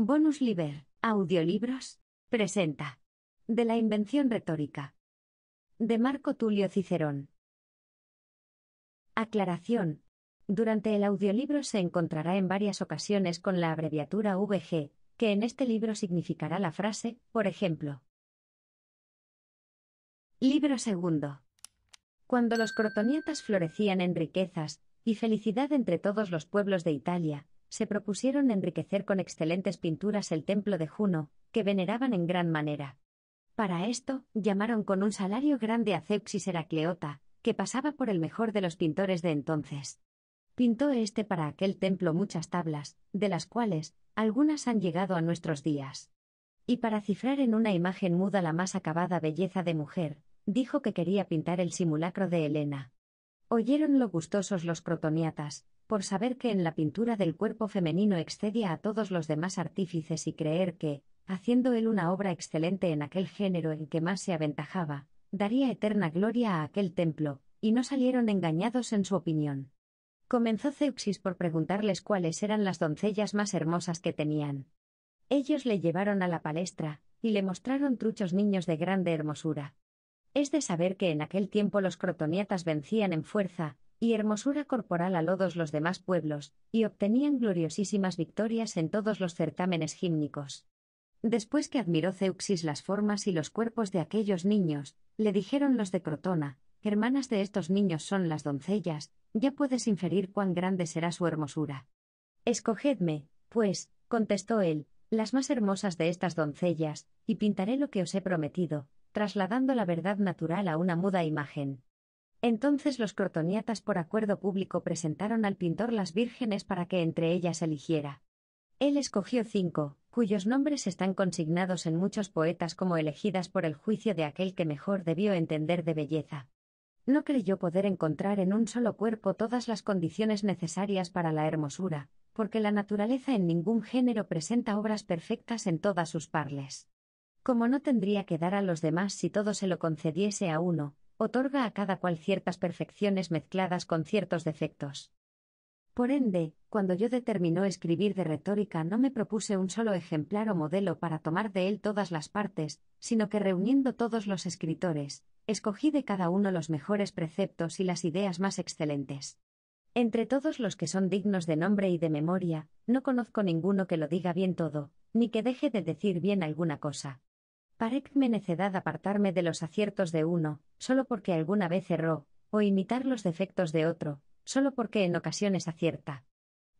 Bonus Liber, Audiolibros, presenta. De la invención retórica. De Marco Tulio Cicerón. Aclaración. Durante el audiolibro se encontrará en varias ocasiones con la abreviatura VG, que en este libro significará la frase, por ejemplo. Libro segundo. Cuando los crotoniatas florecían en riquezas y felicidad entre todos los pueblos de Italia, se propusieron enriquecer con excelentes pinturas el templo de Juno, que veneraban en gran manera. Para esto, llamaron con un salario grande a Zeuxis Heracleota, que pasaba por el mejor de los pintores de entonces. Pintó este para aquel templo muchas tablas, de las cuales, algunas han llegado a nuestros días. Y para cifrar en una imagen muda la más acabada belleza de mujer, dijo que quería pintar el simulacro de Helena. Oyéronlo gustosos los crotoniatas, por saber que en la pintura del cuerpo femenino excedía a todos los demás artífices y creer que, haciendo él una obra excelente en aquel género en que más se aventajaba, daría eterna gloria a aquel templo, y no salieron engañados en su opinión. Comenzó Zeuxis por preguntarles cuáles eran las doncellas más hermosas que tenían. Ellos le llevaron a la palestra, y le mostraron truchos niños de grande hermosura. Es de saber que en aquel tiempo los crotoniatas vencían en fuerza, y hermosura corporal a lodos los demás pueblos, y obtenían gloriosísimas victorias en todos los certámenes gímnicos. Después que admiró Zeuxis las formas y los cuerpos de aquellos niños, le dijeron los de Crotona, hermanas de estos niños son las doncellas, ya puedes inferir cuán grande será su hermosura. Escogedme, pues, contestó él, las más hermosas de estas doncellas, y pintaré lo que os he prometido, trasladando la verdad natural a una muda imagen. Entonces los crotoniatas por acuerdo público presentaron al pintor las vírgenes para que entre ellas eligiera. Él escogió cinco, cuyos nombres están consignados en muchos poetas como elegidas por el juicio de aquel que mejor debió entender de belleza. No creyó poder encontrar en un solo cuerpo todas las condiciones necesarias para la hermosura, porque la naturaleza en ningún género presenta obras perfectas en todas sus parles. Como no tendría que dar a los demás si todo se lo concediese a uno, otorga a cada cual ciertas perfecciones mezcladas con ciertos defectos. Por ende, cuando yo determinó escribir de retórica no me propuse un solo ejemplar o modelo para tomar de él todas las partes, sino que reuniendo todos los escritores, escogí de cada uno los mejores preceptos y las ideas más excelentes. Entre todos los que son dignos de nombre y de memoria, no conozco ninguno que lo diga bien todo, ni que deje de decir bien alguna cosa. Parecme necedad apartarme de los aciertos de uno, solo porque alguna vez erró, o imitar los defectos de otro, solo porque en ocasiones acierta.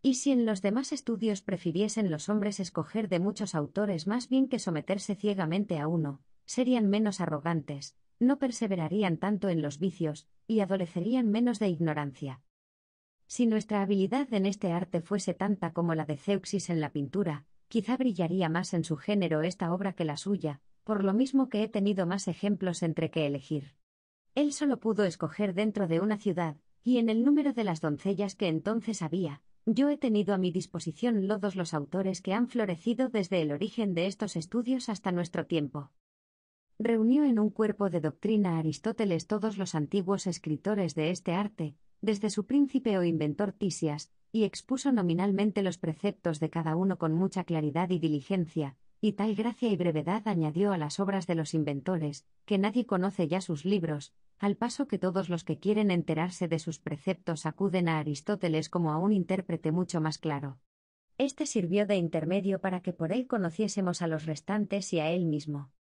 Y si en los demás estudios prefiriesen los hombres escoger de muchos autores más bien que someterse ciegamente a uno, serían menos arrogantes, no perseverarían tanto en los vicios, y adolecerían menos de ignorancia. Si nuestra habilidad en este arte fuese tanta como la de Zeuxis en la pintura, quizá brillaría más en su género esta obra que la suya, por lo mismo que he tenido más ejemplos entre que elegir. Él solo pudo escoger dentro de una ciudad, y en el número de las doncellas que entonces había, yo he tenido a mi disposición todos los autores que han florecido desde el origen de estos estudios hasta nuestro tiempo. Reunió en un cuerpo de doctrina Aristóteles todos los antiguos escritores de este arte, desde su príncipe o inventor Tisias, y expuso nominalmente los preceptos de cada uno con mucha claridad y diligencia, y tal gracia y brevedad añadió a las obras de los inventores, que nadie conoce ya sus libros, al paso que todos los que quieren enterarse de sus preceptos acuden a Aristóteles como a un intérprete mucho más claro. Este sirvió de intermedio para que por él conociésemos a los restantes y a él mismo.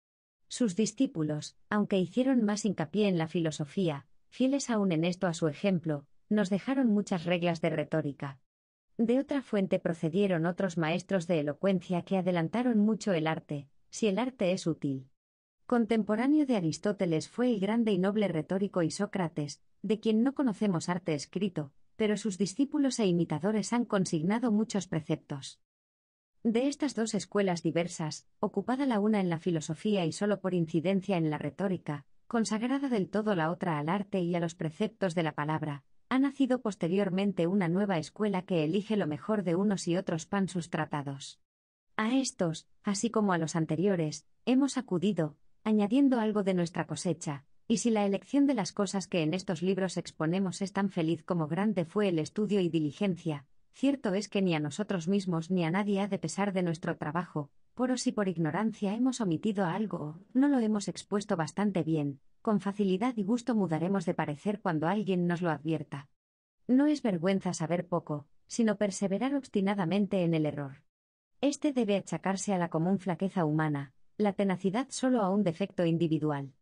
Sus discípulos, aunque hicieron más hincapié en la filosofía, fieles aún en esto a su ejemplo, nos dejaron muchas reglas de retórica. De otra fuente procedieron otros maestros de elocuencia que adelantaron mucho el arte, si el arte es útil. Contemporáneo de Aristóteles fue el grande y noble retórico Isócrates, de quien no conocemos arte escrito, pero sus discípulos e imitadores han consignado muchos preceptos. De estas dos escuelas diversas, ocupada la una en la filosofía y solo por incidencia en la retórica, consagrada del todo la otra al arte y a los preceptos de la palabra, ha nacido posteriormente una nueva escuela que elige lo mejor de unos y otros pan sus tratados. A estos, así como a los anteriores, hemos acudido, añadiendo algo de nuestra cosecha, y si la elección de las cosas que en estos libros exponemos es tan feliz como grande fue el estudio y diligencia, cierto es que ni a nosotros mismos ni a nadie ha de pesar de nuestro trabajo, por o si por ignorancia hemos omitido algo, no lo hemos expuesto bastante bien, con facilidad y gusto mudaremos de parecer cuando alguien nos lo advierta. No es vergüenza saber poco, sino perseverar obstinadamente en el error. Este debe achacarse a la común flaqueza humana, la tenacidad solo a un defecto individual.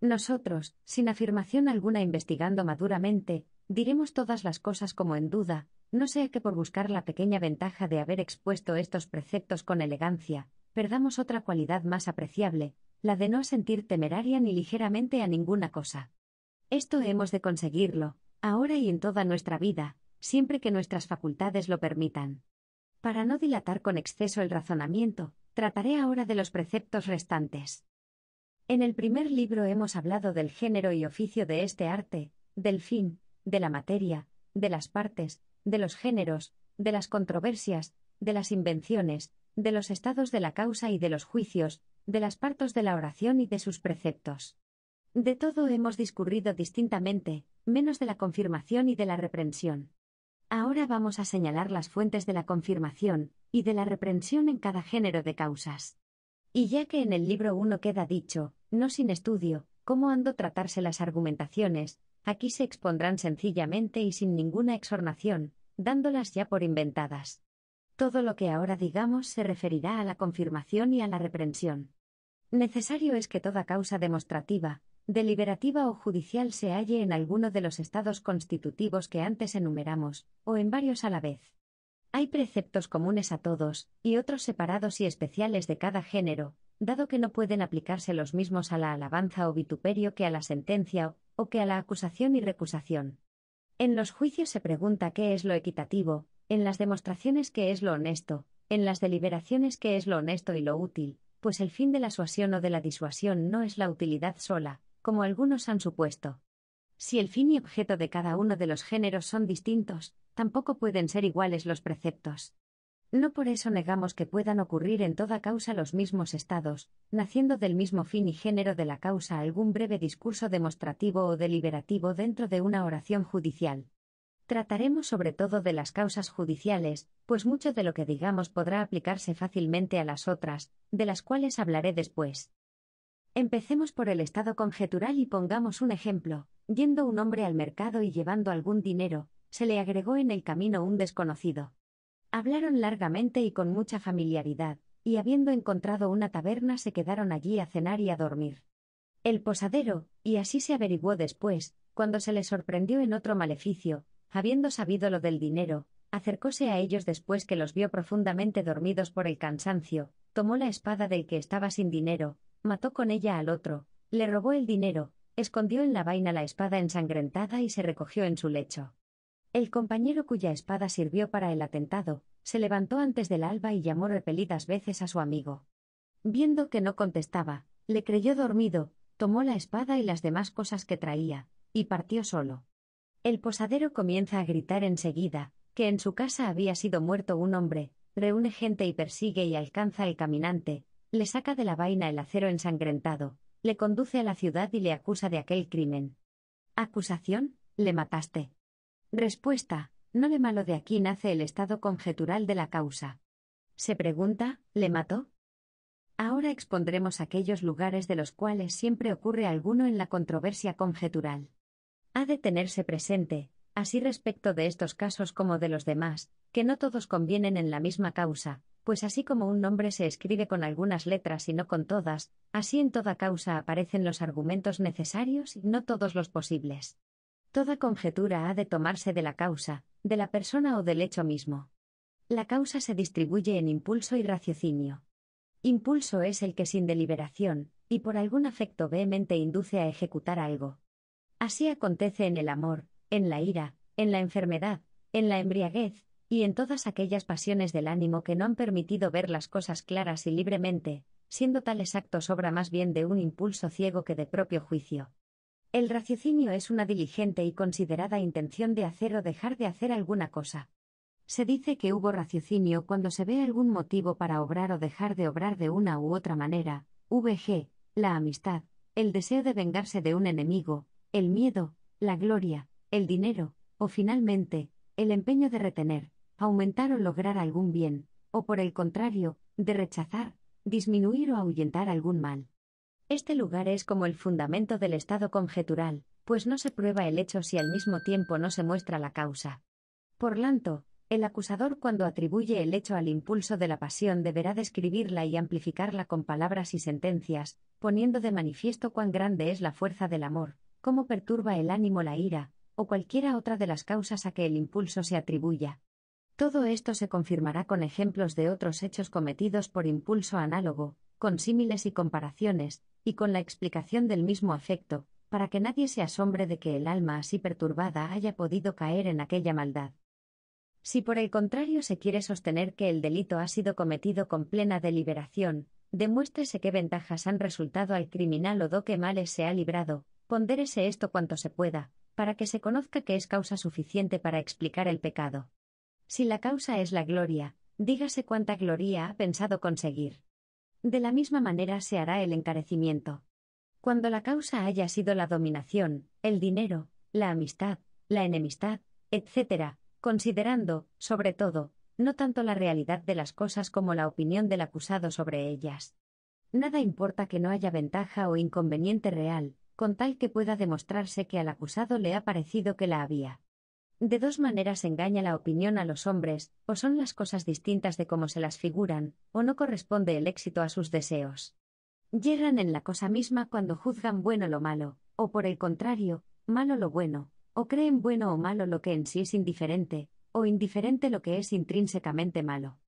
Nosotros, sin afirmación alguna investigando maduramente, diremos todas las cosas como en duda, no sea que por buscar la pequeña ventaja de haber expuesto estos preceptos con elegancia, perdamos otra cualidad más apreciable, la de no sentir temeraria ni ligeramente a ninguna cosa. Esto hemos de conseguirlo, ahora y en toda nuestra vida, siempre que nuestras facultades lo permitan. Para no dilatar con exceso el razonamiento, trataré ahora de los preceptos restantes. En el primer libro hemos hablado del género y oficio de este arte, del fin, de la materia, de las partes, de los géneros, de las controversias, de las invenciones, de los estados de la causa y de los juicios, de las partos de la oración y de sus preceptos. De todo hemos discurrido distintamente, menos de la confirmación y de la reprensión. Ahora vamos a señalar las fuentes de la confirmación y de la reprensión en cada género de causas. Y ya que en el libro 1 queda dicho, no sin estudio, cómo ando tratarse las argumentaciones, aquí se expondrán sencillamente y sin ninguna exornación, dándolas ya por inventadas. Todo lo que ahora digamos se referirá a la confirmación y a la reprensión. Necesario es que toda causa demostrativa, deliberativa o judicial se halle en alguno de los estados constitutivos que antes enumeramos, o en varios a la vez. Hay preceptos comunes a todos, y otros separados y especiales de cada género, dado que no pueden aplicarse los mismos a la alabanza o vituperio que a la sentencia o que a la acusación y recusación. En los juicios se pregunta qué es lo equitativo, en las demostraciones que es lo honesto, en las deliberaciones que es lo honesto y lo útil, pues el fin de la suasión o de la disuasión no es la utilidad sola, como algunos han supuesto. Si el fin y objeto de cada uno de los géneros son distintos, tampoco pueden ser iguales los preceptos. No por eso negamos que puedan ocurrir en toda causa los mismos estados, naciendo del mismo fin y género de la causa algún breve discurso demostrativo o deliberativo dentro de una oración judicial. Trataremos sobre todo de las causas judiciales, pues mucho de lo que digamos podrá aplicarse fácilmente a las otras, de las cuales hablaré después. Empecemos por el estado conjetural y pongamos un ejemplo. Yendo un hombre al mercado y llevando algún dinero, se le agregó en el camino un desconocido. Hablaron largamente y con mucha familiaridad, y habiendo encontrado una taberna se quedaron allí a cenar y a dormir. El posadero, y así se averiguó después, cuando se le sorprendió en otro maleficio, Habiendo sabido lo del dinero, acercóse a ellos después que los vio profundamente dormidos por el cansancio, tomó la espada del que estaba sin dinero, mató con ella al otro, le robó el dinero, escondió en la vaina la espada ensangrentada y se recogió en su lecho. El compañero cuya espada sirvió para el atentado, se levantó antes del alba y llamó repelidas veces a su amigo. Viendo que no contestaba, le creyó dormido, tomó la espada y las demás cosas que traía, y partió solo. El posadero comienza a gritar enseguida, que en su casa había sido muerto un hombre, reúne gente y persigue y alcanza al caminante, le saca de la vaina el acero ensangrentado, le conduce a la ciudad y le acusa de aquel crimen. Acusación, le mataste. Respuesta, no le malo de aquí nace el estado conjetural de la causa. Se pregunta, ¿le mató? Ahora expondremos aquellos lugares de los cuales siempre ocurre alguno en la controversia conjetural. Ha de tenerse presente, así respecto de estos casos como de los demás, que no todos convienen en la misma causa, pues así como un nombre se escribe con algunas letras y no con todas, así en toda causa aparecen los argumentos necesarios y no todos los posibles. Toda conjetura ha de tomarse de la causa, de la persona o del hecho mismo. La causa se distribuye en impulso y raciocinio. Impulso es el que sin deliberación, y por algún afecto vehemente induce a ejecutar algo, Así acontece en el amor, en la ira, en la enfermedad, en la embriaguez, y en todas aquellas pasiones del ánimo que no han permitido ver las cosas claras y libremente, siendo tales actos obra más bien de un impulso ciego que de propio juicio. El raciocinio es una diligente y considerada intención de hacer o dejar de hacer alguna cosa. Se dice que hubo raciocinio cuando se ve algún motivo para obrar o dejar de obrar de una u otra manera, v.g., la amistad, el deseo de vengarse de un enemigo, el miedo, la gloria, el dinero, o finalmente, el empeño de retener, aumentar o lograr algún bien, o por el contrario, de rechazar, disminuir o ahuyentar algún mal. Este lugar es como el fundamento del estado conjetural, pues no se prueba el hecho si al mismo tiempo no se muestra la causa. Por tanto, el acusador cuando atribuye el hecho al impulso de la pasión deberá describirla y amplificarla con palabras y sentencias, poniendo de manifiesto cuán grande es la fuerza del amor, cómo perturba el ánimo la ira, o cualquiera otra de las causas a que el impulso se atribuya. Todo esto se confirmará con ejemplos de otros hechos cometidos por impulso análogo, con símiles y comparaciones, y con la explicación del mismo afecto, para que nadie se asombre de que el alma así perturbada haya podido caer en aquella maldad. Si por el contrario se quiere sostener que el delito ha sido cometido con plena deliberación, demuéstrese qué ventajas han resultado al criminal o do qué males se ha librado, Pondérese esto cuanto se pueda, para que se conozca que es causa suficiente para explicar el pecado. Si la causa es la gloria, dígase cuánta gloria ha pensado conseguir. De la misma manera se hará el encarecimiento. Cuando la causa haya sido la dominación, el dinero, la amistad, la enemistad, etc., considerando, sobre todo, no tanto la realidad de las cosas como la opinión del acusado sobre ellas. Nada importa que no haya ventaja o inconveniente real, con tal que pueda demostrarse que al acusado le ha parecido que la había. De dos maneras engaña la opinión a los hombres, o son las cosas distintas de cómo se las figuran, o no corresponde el éxito a sus deseos. Yerran en la cosa misma cuando juzgan bueno lo malo, o por el contrario, malo lo bueno, o creen bueno o malo lo que en sí es indiferente, o indiferente lo que es intrínsecamente malo.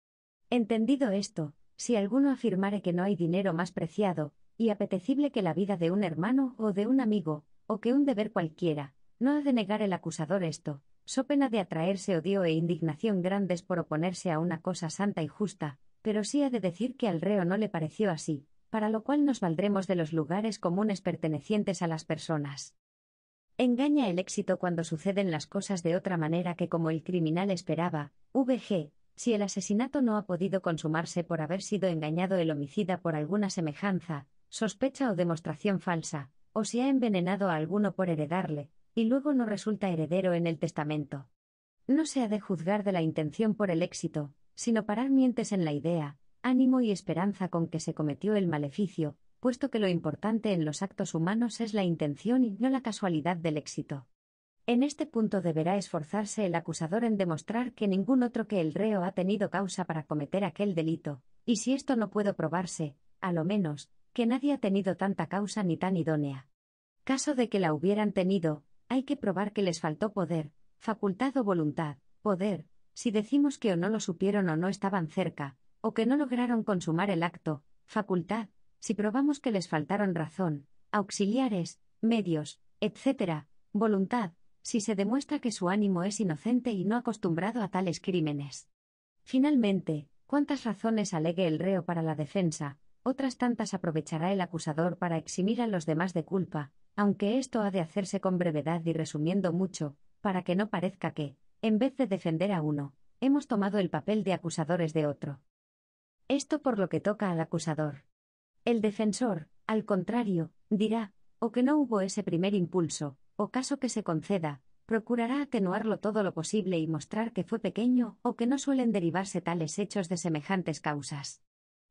Entendido esto, si alguno afirmare que no hay dinero más preciado, y apetecible que la vida de un hermano o de un amigo, o que un deber cualquiera, no ha de negar el acusador esto, so pena de atraerse odio e indignación grandes por oponerse a una cosa santa y justa, pero sí ha de decir que al reo no le pareció así, para lo cual nos valdremos de los lugares comunes pertenecientes a las personas. Engaña el éxito cuando suceden las cosas de otra manera que como el criminal esperaba, VG, si el asesinato no ha podido consumarse por haber sido engañado el homicida por alguna semejanza, sospecha o demostración falsa, o si ha envenenado a alguno por heredarle, y luego no resulta heredero en el testamento. No se ha de juzgar de la intención por el éxito, sino parar mientes en la idea, ánimo y esperanza con que se cometió el maleficio, puesto que lo importante en los actos humanos es la intención y no la casualidad del éxito. En este punto deberá esforzarse el acusador en demostrar que ningún otro que el reo ha tenido causa para cometer aquel delito, y si esto no puede probarse, a lo menos, que nadie ha tenido tanta causa ni tan idónea. Caso de que la hubieran tenido, hay que probar que les faltó poder, facultad o voluntad, poder, si decimos que o no lo supieron o no estaban cerca, o que no lograron consumar el acto, facultad, si probamos que les faltaron razón, auxiliares, medios, etc., voluntad, si se demuestra que su ánimo es inocente y no acostumbrado a tales crímenes. Finalmente, ¿cuántas razones alegue el reo para la defensa? otras tantas aprovechará el acusador para eximir a los demás de culpa, aunque esto ha de hacerse con brevedad y resumiendo mucho, para que no parezca que, en vez de defender a uno, hemos tomado el papel de acusadores de otro. Esto por lo que toca al acusador. El defensor, al contrario, dirá, o que no hubo ese primer impulso, o caso que se conceda, procurará atenuarlo todo lo posible y mostrar que fue pequeño o que no suelen derivarse tales hechos de semejantes causas.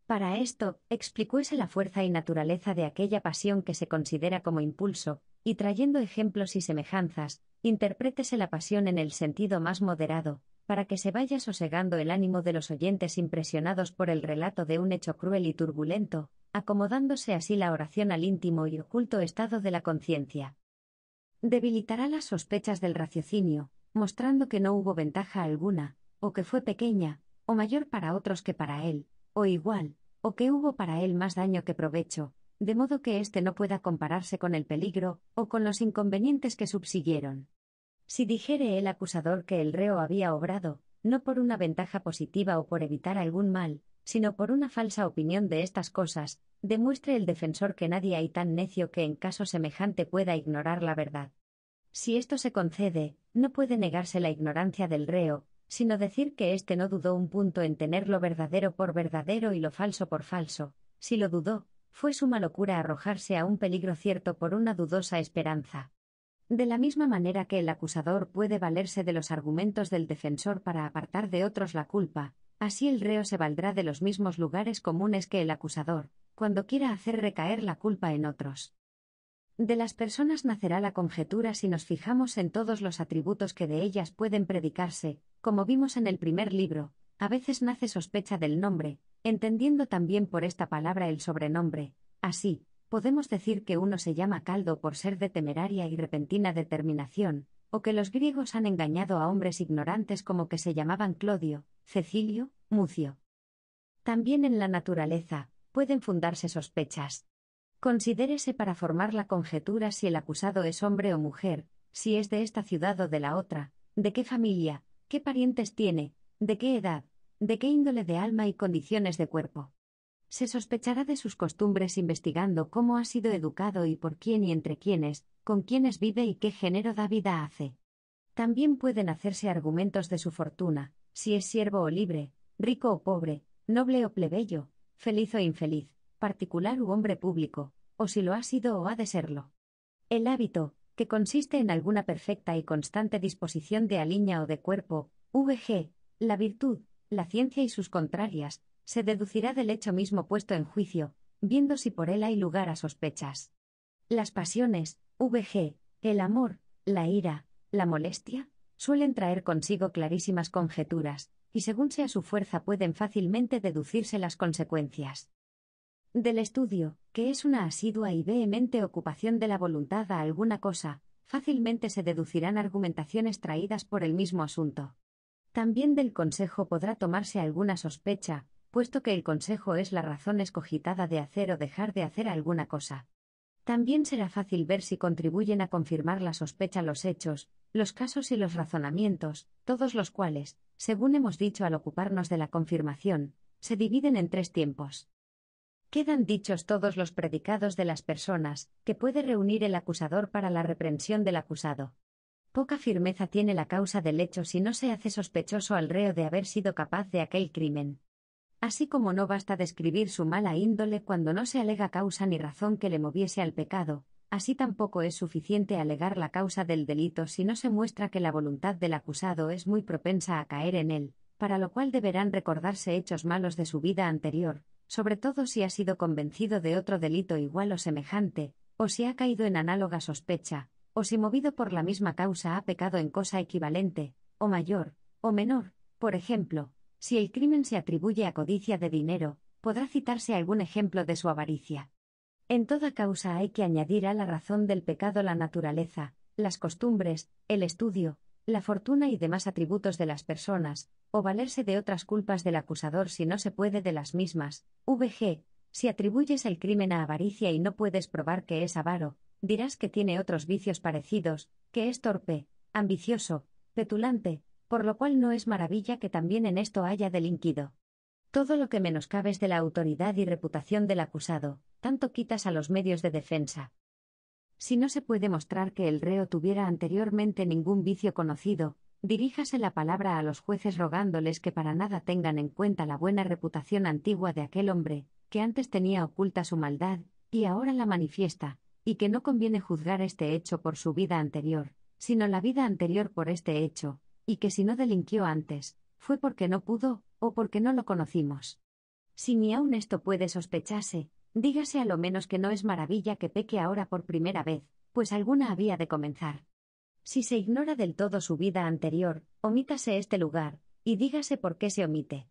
Para esto, explicó la fuerza y naturaleza de aquella pasión que se considera como impulso, y trayendo ejemplos y semejanzas, interprétese la pasión en el sentido más moderado, para que se vaya sosegando el ánimo de los oyentes impresionados por el relato de un hecho cruel y turbulento, acomodándose así la oración al íntimo y oculto estado de la conciencia. Debilitará las sospechas del raciocinio, mostrando que no hubo ventaja alguna, o que fue pequeña, o mayor para otros que para él, o igual, o que hubo para él más daño que provecho, de modo que éste no pueda compararse con el peligro, o con los inconvenientes que subsiguieron. Si dijere el acusador que el reo había obrado, no por una ventaja positiva o por evitar algún mal, sino por una falsa opinión de estas cosas, demuestre el defensor que nadie hay tan necio que en caso semejante pueda ignorar la verdad. Si esto se concede, no puede negarse la ignorancia del reo, sino decir que éste no dudó un punto en tener lo verdadero por verdadero y lo falso por falso, si lo dudó, fue suma locura arrojarse a un peligro cierto por una dudosa esperanza. De la misma manera que el acusador puede valerse de los argumentos del defensor para apartar de otros la culpa, así el reo se valdrá de los mismos lugares comunes que el acusador, cuando quiera hacer recaer la culpa en otros. De las personas nacerá la conjetura si nos fijamos en todos los atributos que de ellas pueden predicarse, como vimos en el primer libro, a veces nace sospecha del nombre, entendiendo también por esta palabra el sobrenombre. Así, podemos decir que uno se llama caldo por ser de temeraria y repentina determinación, o que los griegos han engañado a hombres ignorantes como que se llamaban Clodio, Cecilio, Mucio. También en la naturaleza, pueden fundarse sospechas. Considérese para formar la conjetura si el acusado es hombre o mujer, si es de esta ciudad o de la otra, de qué familia, qué parientes tiene, de qué edad, de qué índole de alma y condiciones de cuerpo. Se sospechará de sus costumbres investigando cómo ha sido educado y por quién y entre quiénes, con quiénes vive y qué género da vida hace. También pueden hacerse argumentos de su fortuna, si es siervo o libre, rico o pobre, noble o plebeyo, feliz o infeliz, particular u hombre público, o si lo ha sido o ha de serlo. El hábito, que consiste en alguna perfecta y constante disposición de aliña o de cuerpo, VG, la virtud, la ciencia y sus contrarias, se deducirá del hecho mismo puesto en juicio, viendo si por él hay lugar a sospechas. Las pasiones, VG, el amor, la ira, la molestia, suelen traer consigo clarísimas conjeturas, y según sea su fuerza pueden fácilmente deducirse las consecuencias. Del estudio, que es una asidua y vehemente ocupación de la voluntad a alguna cosa, fácilmente se deducirán argumentaciones traídas por el mismo asunto. También del consejo podrá tomarse alguna sospecha, puesto que el consejo es la razón escogitada de hacer o dejar de hacer alguna cosa. También será fácil ver si contribuyen a confirmar la sospecha los hechos, los casos y los razonamientos, todos los cuales, según hemos dicho al ocuparnos de la confirmación, se dividen en tres tiempos. Quedan dichos todos los predicados de las personas, que puede reunir el acusador para la reprensión del acusado. Poca firmeza tiene la causa del hecho si no se hace sospechoso al reo de haber sido capaz de aquel crimen. Así como no basta describir su mala índole cuando no se alega causa ni razón que le moviese al pecado, así tampoco es suficiente alegar la causa del delito si no se muestra que la voluntad del acusado es muy propensa a caer en él, para lo cual deberán recordarse hechos malos de su vida anterior, sobre todo si ha sido convencido de otro delito igual o semejante, o si ha caído en análoga sospecha, o si movido por la misma causa ha pecado en cosa equivalente, o mayor, o menor, por ejemplo, si el crimen se atribuye a codicia de dinero, podrá citarse algún ejemplo de su avaricia. En toda causa hay que añadir a la razón del pecado la naturaleza, las costumbres, el estudio, la fortuna y demás atributos de las personas, o valerse de otras culpas del acusador si no se puede de las mismas. VG. Si atribuyes el crimen a avaricia y no puedes probar que es avaro, dirás que tiene otros vicios parecidos, que es torpe, ambicioso, petulante, por lo cual no es maravilla que también en esto haya delinquido. Todo lo que menoscabes de la autoridad y reputación del acusado, tanto quitas a los medios de defensa. Si no se puede mostrar que el reo tuviera anteriormente ningún vicio conocido, diríjase la palabra a los jueces rogándoles que para nada tengan en cuenta la buena reputación antigua de aquel hombre, que antes tenía oculta su maldad, y ahora la manifiesta, y que no conviene juzgar este hecho por su vida anterior, sino la vida anterior por este hecho, y que si no delinquió antes, fue porque no pudo, o porque no lo conocimos. Si ni aun esto puede sospecharse, Dígase a lo menos que no es maravilla que peque ahora por primera vez, pues alguna había de comenzar. Si se ignora del todo su vida anterior, omítase este lugar, y dígase por qué se omite.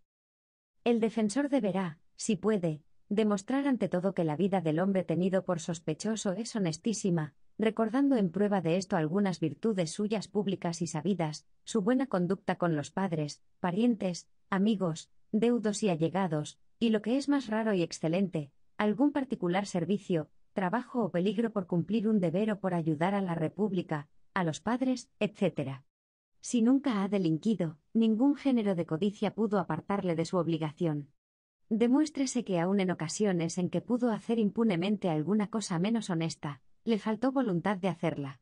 El defensor deberá, si puede, demostrar ante todo que la vida del hombre tenido por sospechoso es honestísima, recordando en prueba de esto algunas virtudes suyas públicas y sabidas, su buena conducta con los padres, parientes, amigos, deudos y allegados, y lo que es más raro y excelente, algún particular servicio, trabajo o peligro por cumplir un deber o por ayudar a la República, a los padres, etc. Si nunca ha delinquido, ningún género de codicia pudo apartarle de su obligación. Demuéstrese que aun en ocasiones en que pudo hacer impunemente alguna cosa menos honesta, le faltó voluntad de hacerla.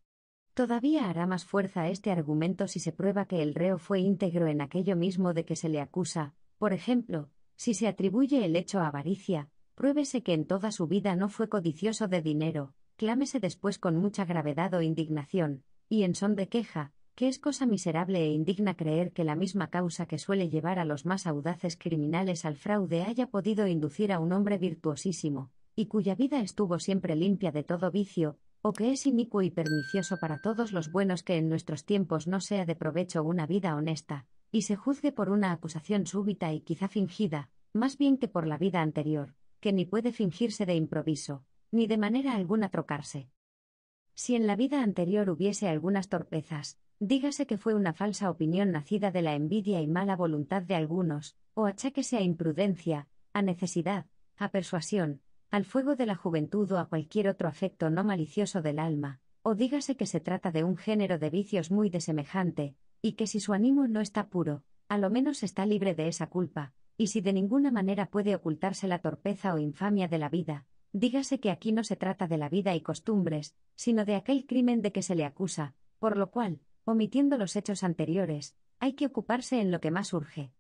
Todavía hará más fuerza este argumento si se prueba que el reo fue íntegro en aquello mismo de que se le acusa, por ejemplo, si se atribuye el hecho a avaricia, pruébese que en toda su vida no fue codicioso de dinero, clámese después con mucha gravedad o indignación, y en son de queja, que es cosa miserable e indigna creer que la misma causa que suele llevar a los más audaces criminales al fraude haya podido inducir a un hombre virtuosísimo, y cuya vida estuvo siempre limpia de todo vicio, o que es inicuo y pernicioso para todos los buenos que en nuestros tiempos no sea de provecho una vida honesta, y se juzgue por una acusación súbita y quizá fingida, más bien que por la vida anterior, que ni puede fingirse de improviso, ni de manera alguna trocarse. Si en la vida anterior hubiese algunas torpezas, dígase que fue una falsa opinión nacida de la envidia y mala voluntad de algunos, o acháquese a imprudencia, a necesidad, a persuasión, al fuego de la juventud o a cualquier otro afecto no malicioso del alma, o dígase que se trata de un género de vicios muy semejante, y que si su ánimo no está puro, a lo menos está libre de esa culpa, y si de ninguna manera puede ocultarse la torpeza o infamia de la vida, dígase que aquí no se trata de la vida y costumbres, sino de aquel crimen de que se le acusa, por lo cual, omitiendo los hechos anteriores, hay que ocuparse en lo que más urge.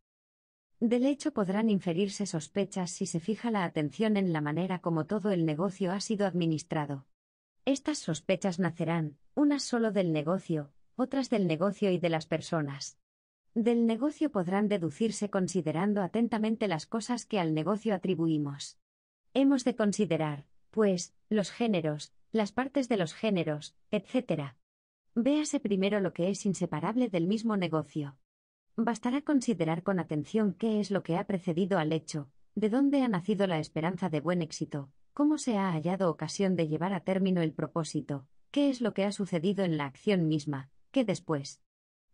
Del hecho podrán inferirse sospechas si se fija la atención en la manera como todo el negocio ha sido administrado. Estas sospechas nacerán, unas solo del negocio, otras del negocio y de las personas. Del negocio podrán deducirse considerando atentamente las cosas que al negocio atribuimos. Hemos de considerar, pues, los géneros, las partes de los géneros, etc. Véase primero lo que es inseparable del mismo negocio. Bastará considerar con atención qué es lo que ha precedido al hecho, de dónde ha nacido la esperanza de buen éxito, cómo se ha hallado ocasión de llevar a término el propósito, qué es lo que ha sucedido en la acción misma, qué después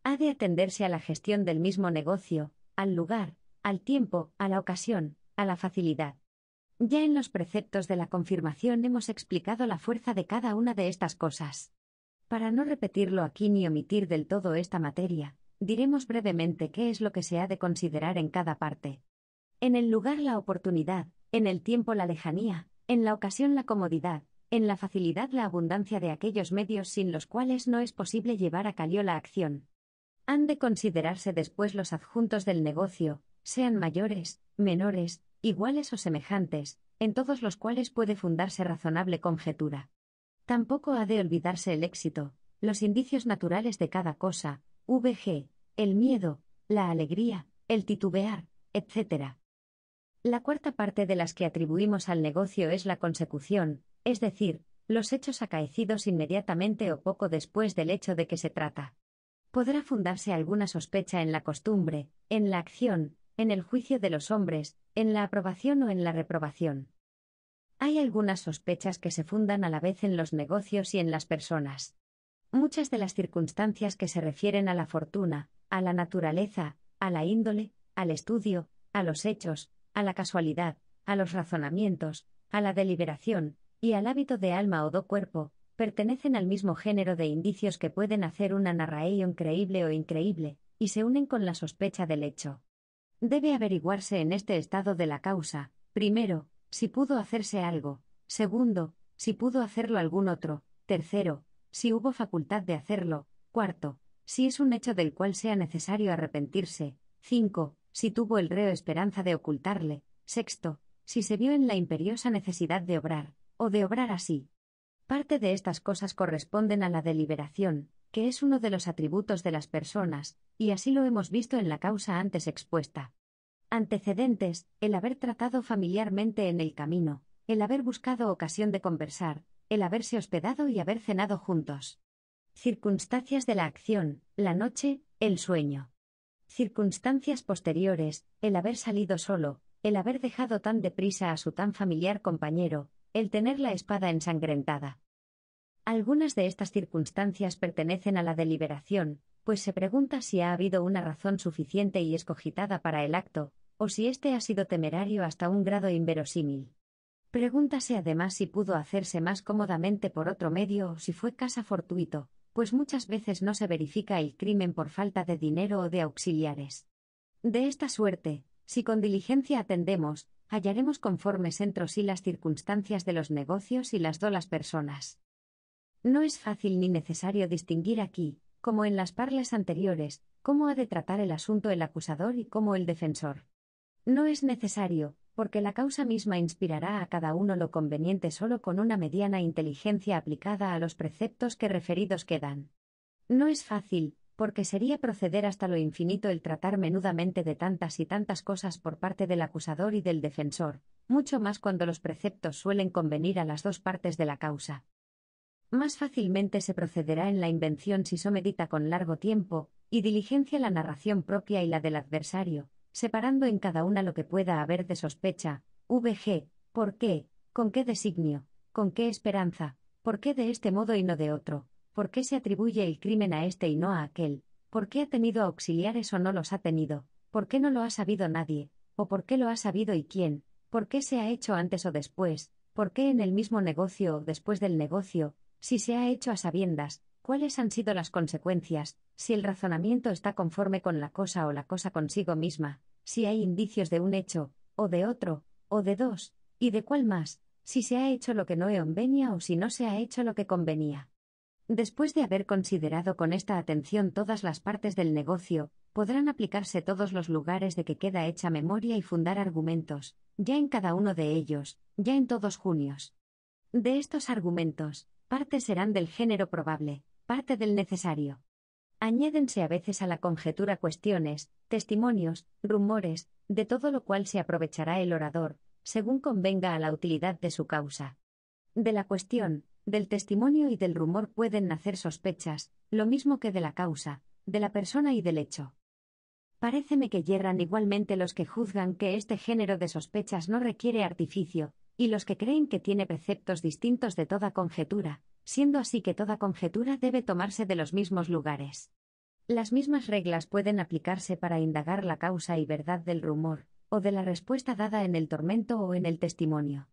ha de atenderse a la gestión del mismo negocio, al lugar, al tiempo, a la ocasión, a la facilidad. Ya en los preceptos de la confirmación hemos explicado la fuerza de cada una de estas cosas. Para no repetirlo aquí ni omitir del todo esta materia, diremos brevemente qué es lo que se ha de considerar en cada parte. En el lugar la oportunidad, en el tiempo la lejanía, en la ocasión la comodidad, en la facilidad la abundancia de aquellos medios sin los cuales no es posible llevar a calio la acción. Han de considerarse después los adjuntos del negocio, sean mayores, menores, iguales o semejantes, en todos los cuales puede fundarse razonable conjetura. Tampoco ha de olvidarse el éxito, los indicios naturales de cada cosa, VG, el miedo, la alegría, el titubear, etc. La cuarta parte de las que atribuimos al negocio es la consecución, es decir, los hechos acaecidos inmediatamente o poco después del hecho de que se trata podrá fundarse alguna sospecha en la costumbre, en la acción, en el juicio de los hombres, en la aprobación o en la reprobación. Hay algunas sospechas que se fundan a la vez en los negocios y en las personas. Muchas de las circunstancias que se refieren a la fortuna, a la naturaleza, a la índole, al estudio, a los hechos, a la casualidad, a los razonamientos, a la deliberación, y al hábito de alma o do cuerpo, pertenecen al mismo género de indicios que pueden hacer una narración creíble o increíble, y se unen con la sospecha del hecho. Debe averiguarse en este estado de la causa, primero, si pudo hacerse algo, segundo, si pudo hacerlo algún otro, tercero, si hubo facultad de hacerlo, cuarto, si es un hecho del cual sea necesario arrepentirse, cinco, si tuvo el reo esperanza de ocultarle, sexto, si se vio en la imperiosa necesidad de obrar, o de obrar así, Parte de estas cosas corresponden a la deliberación, que es uno de los atributos de las personas, y así lo hemos visto en la causa antes expuesta. Antecedentes, el haber tratado familiarmente en el camino, el haber buscado ocasión de conversar, el haberse hospedado y haber cenado juntos. Circunstancias de la acción, la noche, el sueño. Circunstancias posteriores, el haber salido solo, el haber dejado tan deprisa a su tan familiar compañero, el tener la espada ensangrentada. Algunas de estas circunstancias pertenecen a la deliberación, pues se pregunta si ha habido una razón suficiente y escogitada para el acto, o si éste ha sido temerario hasta un grado inverosímil. Pregúntase además si pudo hacerse más cómodamente por otro medio o si fue casa fortuito, pues muchas veces no se verifica el crimen por falta de dinero o de auxiliares. De esta suerte, si con diligencia atendemos, hallaremos conformes entre sí las circunstancias de los negocios y las dolas personas. No es fácil ni necesario distinguir aquí, como en las parlas anteriores, cómo ha de tratar el asunto el acusador y cómo el defensor. No es necesario, porque la causa misma inspirará a cada uno lo conveniente solo con una mediana inteligencia aplicada a los preceptos que referidos quedan. No es fácil, porque sería proceder hasta lo infinito el tratar menudamente de tantas y tantas cosas por parte del acusador y del defensor, mucho más cuando los preceptos suelen convenir a las dos partes de la causa. Más fácilmente se procederá en la invención si medita con largo tiempo, y diligencia la narración propia y la del adversario, separando en cada una lo que pueda haber de sospecha, VG, por qué, con qué designio, con qué esperanza, por qué de este modo y no de otro, ¿Por qué se atribuye el crimen a este y no a aquel? ¿Por qué ha tenido auxiliares o no los ha tenido? ¿Por qué no lo ha sabido nadie? ¿O por qué lo ha sabido y quién? ¿Por qué se ha hecho antes o después? ¿Por qué en el mismo negocio o después del negocio? Si se ha hecho a sabiendas, ¿cuáles han sido las consecuencias? Si el razonamiento está conforme con la cosa o la cosa consigo misma, si hay indicios de un hecho, o de otro, o de dos, y de cuál más, si se ha hecho lo que no convenía o si no se ha hecho lo que convenía. Después de haber considerado con esta atención todas las partes del negocio, podrán aplicarse todos los lugares de que queda hecha memoria y fundar argumentos, ya en cada uno de ellos, ya en todos junios. De estos argumentos, parte serán del género probable, parte del necesario. Añádense a veces a la conjetura cuestiones, testimonios, rumores, de todo lo cual se aprovechará el orador, según convenga a la utilidad de su causa. De la cuestión, del testimonio y del rumor pueden nacer sospechas, lo mismo que de la causa, de la persona y del hecho. Paréceme que yerran igualmente los que juzgan que este género de sospechas no requiere artificio, y los que creen que tiene preceptos distintos de toda conjetura, siendo así que toda conjetura debe tomarse de los mismos lugares. Las mismas reglas pueden aplicarse para indagar la causa y verdad del rumor, o de la respuesta dada en el tormento o en el testimonio.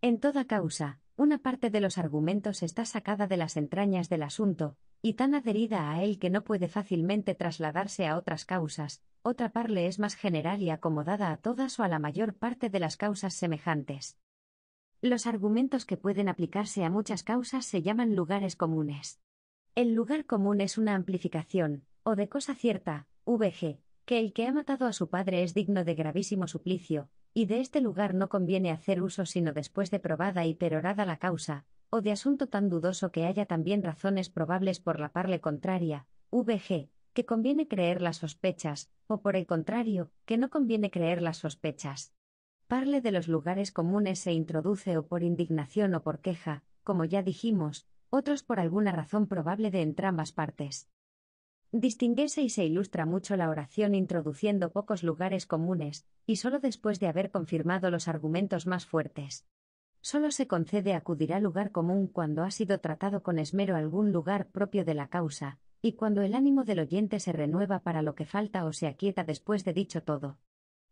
En toda causa, una parte de los argumentos está sacada de las entrañas del asunto, y tan adherida a él que no puede fácilmente trasladarse a otras causas, otra parle es más general y acomodada a todas o a la mayor parte de las causas semejantes. Los argumentos que pueden aplicarse a muchas causas se llaman lugares comunes. El lugar común es una amplificación, o de cosa cierta, VG, que el que ha matado a su padre es digno de gravísimo suplicio, y de este lugar no conviene hacer uso sino después de probada y perorada la causa, o de asunto tan dudoso que haya también razones probables por la parle contraria, VG, que conviene creer las sospechas, o por el contrario, que no conviene creer las sospechas. Parle de los lugares comunes se introduce o por indignación o por queja, como ya dijimos, otros por alguna razón probable de entrambas partes. Distinguese y se ilustra mucho la oración introduciendo pocos lugares comunes, y solo después de haber confirmado los argumentos más fuertes. Solo se concede acudir a lugar común cuando ha sido tratado con esmero algún lugar propio de la causa, y cuando el ánimo del oyente se renueva para lo que falta o se aquieta después de dicho todo.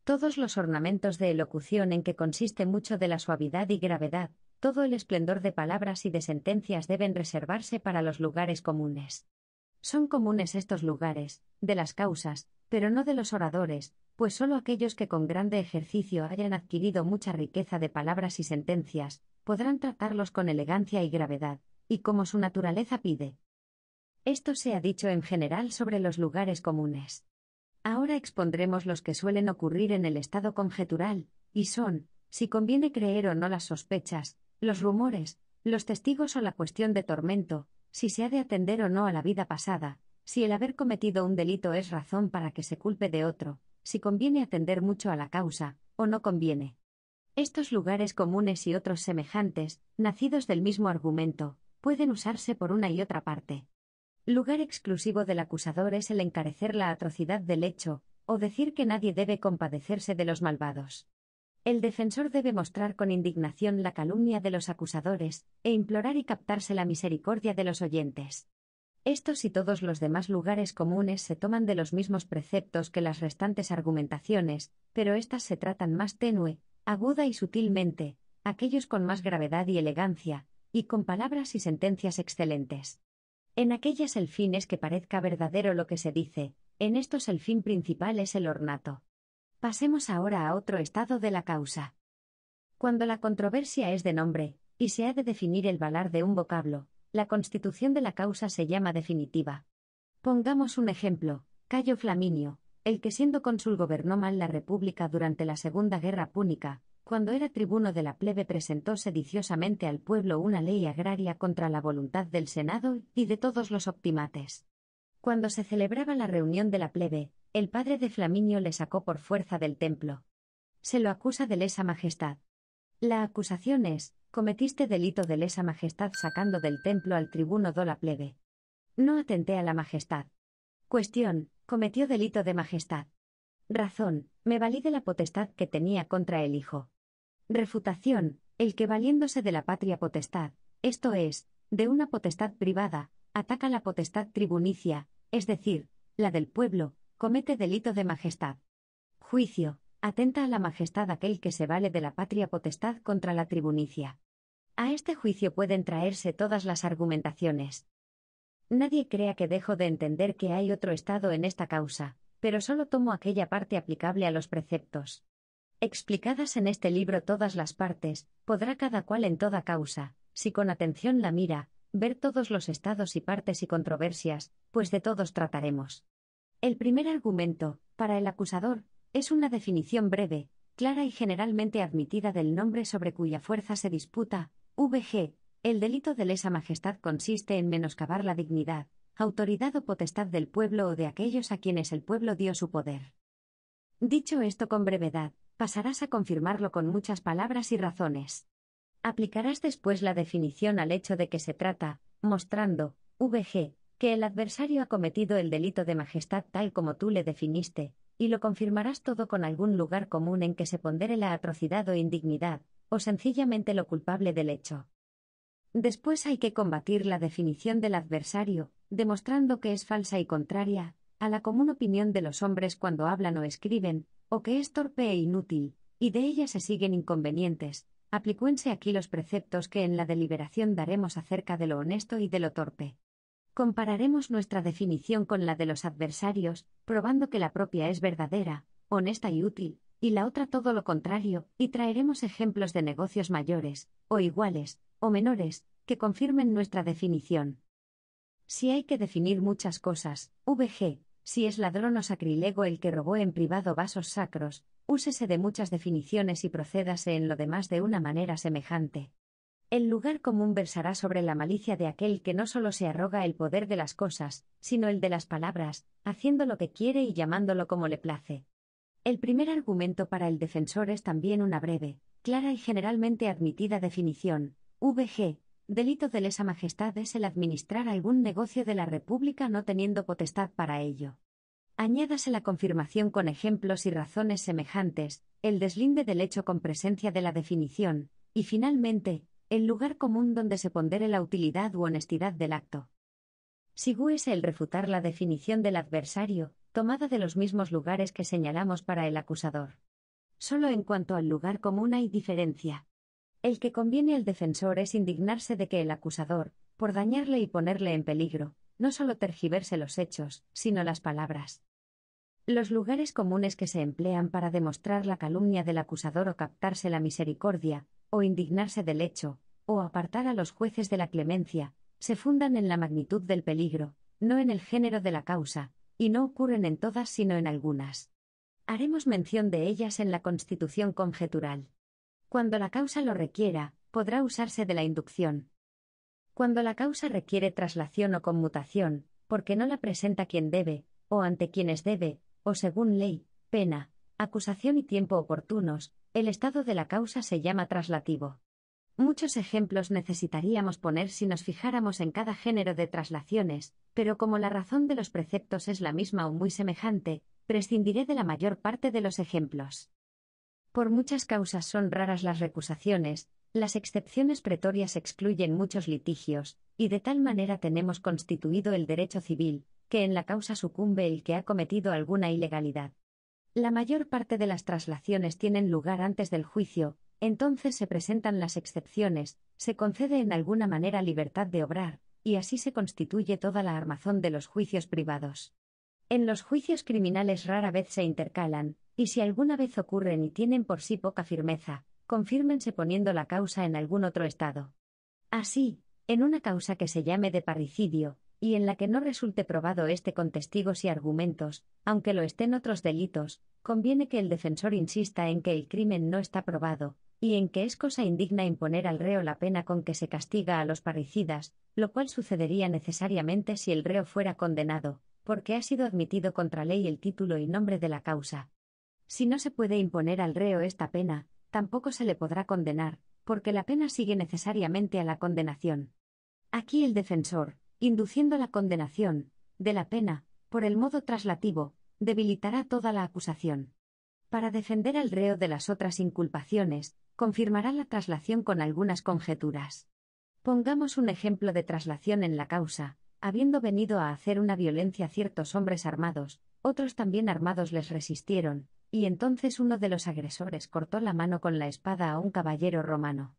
Todos los ornamentos de elocución en que consiste mucho de la suavidad y gravedad, todo el esplendor de palabras y de sentencias deben reservarse para los lugares comunes. Son comunes estos lugares, de las causas, pero no de los oradores, pues sólo aquellos que con grande ejercicio hayan adquirido mucha riqueza de palabras y sentencias, podrán tratarlos con elegancia y gravedad, y como su naturaleza pide. Esto se ha dicho en general sobre los lugares comunes. Ahora expondremos los que suelen ocurrir en el estado conjetural, y son, si conviene creer o no las sospechas, los rumores, los testigos o la cuestión de tormento, si se ha de atender o no a la vida pasada, si el haber cometido un delito es razón para que se culpe de otro, si conviene atender mucho a la causa, o no conviene. Estos lugares comunes y otros semejantes, nacidos del mismo argumento, pueden usarse por una y otra parte. Lugar exclusivo del acusador es el encarecer la atrocidad del hecho, o decir que nadie debe compadecerse de los malvados. El defensor debe mostrar con indignación la calumnia de los acusadores, e implorar y captarse la misericordia de los oyentes. Estos y todos los demás lugares comunes se toman de los mismos preceptos que las restantes argumentaciones, pero éstas se tratan más tenue, aguda y sutilmente, aquellos con más gravedad y elegancia, y con palabras y sentencias excelentes. En aquellas el fin es que parezca verdadero lo que se dice, en estos el fin principal es el ornato. Pasemos ahora a otro estado de la causa. Cuando la controversia es de nombre, y se ha de definir el valor de un vocablo, la constitución de la causa se llama definitiva. Pongamos un ejemplo, Cayo Flaminio, el que siendo cónsul gobernó mal la República durante la Segunda Guerra Púnica, cuando era tribuno de la plebe presentó sediciosamente al pueblo una ley agraria contra la voluntad del Senado y de todos los optimates. Cuando se celebraba la reunión de la plebe, el padre de Flaminio le sacó por fuerza del templo. Se lo acusa de lesa majestad. La acusación es, cometiste delito de lesa majestad sacando del templo al tribuno la Plebe. No atenté a la majestad. Cuestión, cometió delito de majestad. Razón, me valí de la potestad que tenía contra el hijo. Refutación, el que valiéndose de la patria potestad, esto es, de una potestad privada, ataca la potestad tribunicia, es decir, la del pueblo, comete delito de majestad. Juicio, atenta a la majestad aquel que se vale de la patria potestad contra la tribunicia. A este juicio pueden traerse todas las argumentaciones. Nadie crea que dejo de entender que hay otro estado en esta causa, pero solo tomo aquella parte aplicable a los preceptos. Explicadas en este libro todas las partes, podrá cada cual en toda causa, si con atención la mira, ver todos los estados y partes y controversias, pues de todos trataremos. El primer argumento, para el acusador, es una definición breve, clara y generalmente admitida del nombre sobre cuya fuerza se disputa, VG, el delito de lesa majestad consiste en menoscabar la dignidad, autoridad o potestad del pueblo o de aquellos a quienes el pueblo dio su poder. Dicho esto con brevedad, pasarás a confirmarlo con muchas palabras y razones. Aplicarás después la definición al hecho de que se trata, mostrando, VG, que el adversario ha cometido el delito de majestad tal como tú le definiste, y lo confirmarás todo con algún lugar común en que se pondere la atrocidad o indignidad, o sencillamente lo culpable del hecho. Después hay que combatir la definición del adversario, demostrando que es falsa y contraria a la común opinión de los hombres cuando hablan o escriben, o que es torpe e inútil, y de ella se siguen inconvenientes. Aplicuense aquí los preceptos que en la deliberación daremos acerca de lo honesto y de lo torpe. Compararemos nuestra definición con la de los adversarios, probando que la propia es verdadera, honesta y útil, y la otra todo lo contrario, y traeremos ejemplos de negocios mayores, o iguales, o menores, que confirmen nuestra definición. Si hay que definir muchas cosas, VG, si es ladrón o sacrilego el que robó en privado vasos sacros, úsese de muchas definiciones y procédase en lo demás de una manera semejante. El lugar común versará sobre la malicia de aquel que no solo se arroga el poder de las cosas, sino el de las palabras, haciendo lo que quiere y llamándolo como le place. El primer argumento para el defensor es también una breve, clara y generalmente admitida definición. VG. Delito de lesa majestad es el administrar algún negocio de la República no teniendo potestad para ello. Añádase la confirmación con ejemplos y razones semejantes, el deslinde del hecho con presencia de la definición, y finalmente, el lugar común donde se pondere la utilidad u honestidad del acto. Sigú el refutar la definición del adversario, tomada de los mismos lugares que señalamos para el acusador. Solo en cuanto al lugar común hay diferencia. El que conviene al defensor es indignarse de que el acusador, por dañarle y ponerle en peligro, no solo tergiverse los hechos, sino las palabras. Los lugares comunes que se emplean para demostrar la calumnia del acusador o captarse la misericordia, o indignarse del hecho, o apartar a los jueces de la clemencia, se fundan en la magnitud del peligro, no en el género de la causa, y no ocurren en todas sino en algunas. Haremos mención de ellas en la constitución conjetural. Cuando la causa lo requiera, podrá usarse de la inducción. Cuando la causa requiere traslación o conmutación, porque no la presenta quien debe, o ante quienes debe, o según ley, pena, acusación y tiempo oportunos, el estado de la causa se llama traslativo. Muchos ejemplos necesitaríamos poner si nos fijáramos en cada género de traslaciones, pero como la razón de los preceptos es la misma o muy semejante, prescindiré de la mayor parte de los ejemplos. Por muchas causas son raras las recusaciones, las excepciones pretorias excluyen muchos litigios, y de tal manera tenemos constituido el derecho civil, que en la causa sucumbe el que ha cometido alguna ilegalidad. La mayor parte de las traslaciones tienen lugar antes del juicio, entonces se presentan las excepciones, se concede en alguna manera libertad de obrar, y así se constituye toda la armazón de los juicios privados. En los juicios criminales rara vez se intercalan, y si alguna vez ocurren y tienen por sí poca firmeza, confírmense poniendo la causa en algún otro estado. Así, en una causa que se llame de parricidio, y en la que no resulte probado este con testigos y argumentos, aunque lo estén otros delitos, conviene que el defensor insista en que el crimen no está probado, y en que es cosa indigna imponer al reo la pena con que se castiga a los parricidas, lo cual sucedería necesariamente si el reo fuera condenado, porque ha sido admitido contra ley el título y nombre de la causa. Si no se puede imponer al reo esta pena, tampoco se le podrá condenar, porque la pena sigue necesariamente a la condenación. Aquí el defensor, induciendo la condenación, de la pena, por el modo traslativo, debilitará toda la acusación. Para defender al reo de las otras inculpaciones, confirmará la traslación con algunas conjeturas. Pongamos un ejemplo de traslación en la causa, habiendo venido a hacer una violencia ciertos hombres armados, otros también armados les resistieron, y entonces uno de los agresores cortó la mano con la espada a un caballero romano.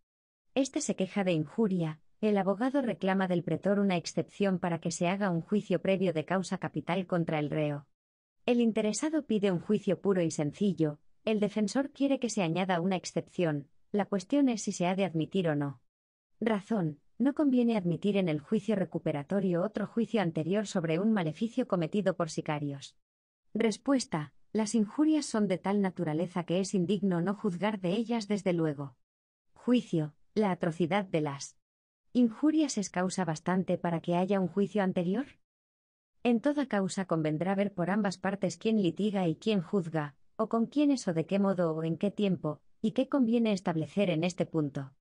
Este se queja de injuria, el abogado reclama del pretor una excepción para que se haga un juicio previo de causa capital contra el reo. El interesado pide un juicio puro y sencillo, el defensor quiere que se añada una excepción, la cuestión es si se ha de admitir o no. Razón, no conviene admitir en el juicio recuperatorio otro juicio anterior sobre un maleficio cometido por sicarios. Respuesta, las injurias son de tal naturaleza que es indigno no juzgar de ellas desde luego. Juicio, la atrocidad de las ¿Injurias es causa bastante para que haya un juicio anterior? En toda causa convendrá ver por ambas partes quién litiga y quién juzga, o con quiénes o de qué modo o en qué tiempo, y qué conviene establecer en este punto.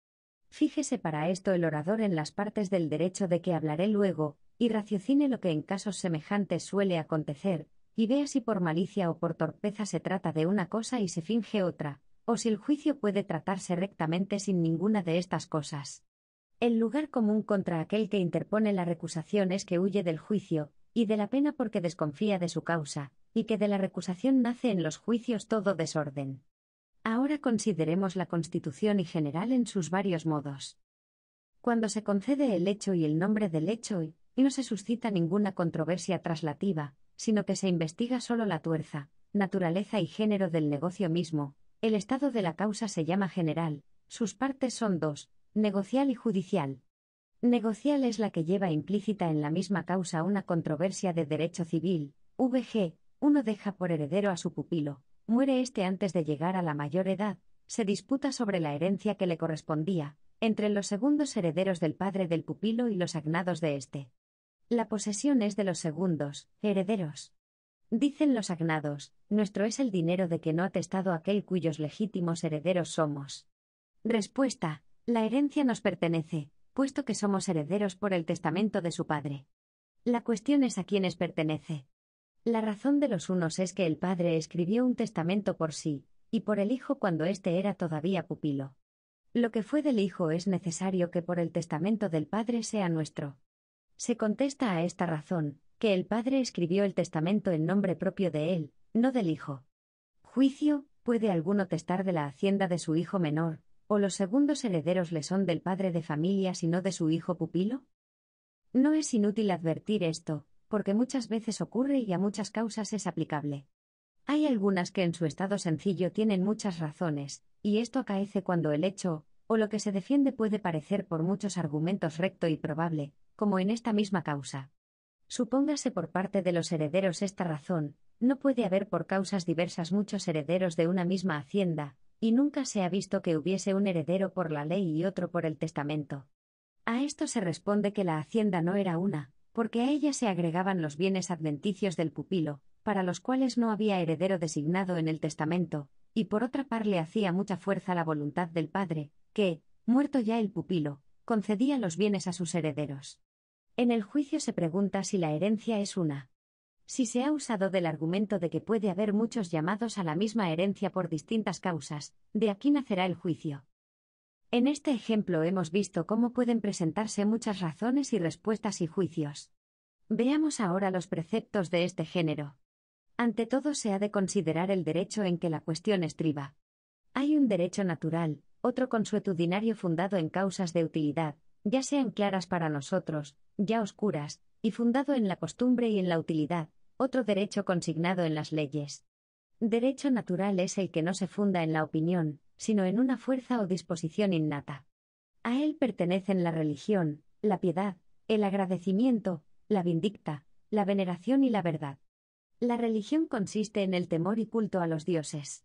Fíjese para esto el orador en las partes del derecho de que hablaré luego, y raciocine lo que en casos semejantes suele acontecer, y vea si por malicia o por torpeza se trata de una cosa y se finge otra, o si el juicio puede tratarse rectamente sin ninguna de estas cosas. El lugar común contra aquel que interpone la recusación es que huye del juicio, y de la pena porque desconfía de su causa, y que de la recusación nace en los juicios todo desorden. Ahora consideremos la Constitución y general en sus varios modos. Cuando se concede el hecho y el nombre del hecho y, no se suscita ninguna controversia traslativa, sino que se investiga solo la tuerza, naturaleza y género del negocio mismo, el estado de la causa se llama general, sus partes son dos, negocial y judicial. Negocial es la que lleva implícita en la misma causa una controversia de derecho civil. VG, uno deja por heredero a su pupilo, muere éste antes de llegar a la mayor edad, se disputa sobre la herencia que le correspondía, entre los segundos herederos del padre del pupilo y los agnados de éste. La posesión es de los segundos, herederos. Dicen los agnados, nuestro es el dinero de que no ha testado aquel cuyos legítimos herederos somos. Respuesta, la herencia nos pertenece, puesto que somos herederos por el testamento de su padre. La cuestión es a quiénes pertenece. La razón de los unos es que el padre escribió un testamento por sí, y por el hijo cuando éste era todavía pupilo. Lo que fue del hijo es necesario que por el testamento del padre sea nuestro. Se contesta a esta razón, que el padre escribió el testamento en nombre propio de él, no del hijo. Juicio, puede alguno testar de la hacienda de su hijo menor, ¿O los segundos herederos le son del padre de familia sino de su hijo pupilo? No es inútil advertir esto, porque muchas veces ocurre y a muchas causas es aplicable. Hay algunas que en su estado sencillo tienen muchas razones, y esto acaece cuando el hecho, o lo que se defiende puede parecer por muchos argumentos recto y probable, como en esta misma causa. Supóngase por parte de los herederos esta razón, no puede haber por causas diversas muchos herederos de una misma hacienda, y nunca se ha visto que hubiese un heredero por la ley y otro por el testamento. A esto se responde que la hacienda no era una, porque a ella se agregaban los bienes adventicios del pupilo, para los cuales no había heredero designado en el testamento, y por otra par le hacía mucha fuerza la voluntad del padre, que, muerto ya el pupilo, concedía los bienes a sus herederos. En el juicio se pregunta si la herencia es una si se ha usado del argumento de que puede haber muchos llamados a la misma herencia por distintas causas, de aquí nacerá el juicio. En este ejemplo hemos visto cómo pueden presentarse muchas razones y respuestas y juicios. Veamos ahora los preceptos de este género. Ante todo se ha de considerar el derecho en que la cuestión estriba. Hay un derecho natural, otro consuetudinario fundado en causas de utilidad, ya sean claras para nosotros, ya oscuras, y fundado en la costumbre y en la utilidad, otro derecho consignado en las leyes. Derecho natural es el que no se funda en la opinión, sino en una fuerza o disposición innata. A él pertenecen la religión, la piedad, el agradecimiento, la vindicta, la veneración y la verdad. La religión consiste en el temor y culto a los dioses.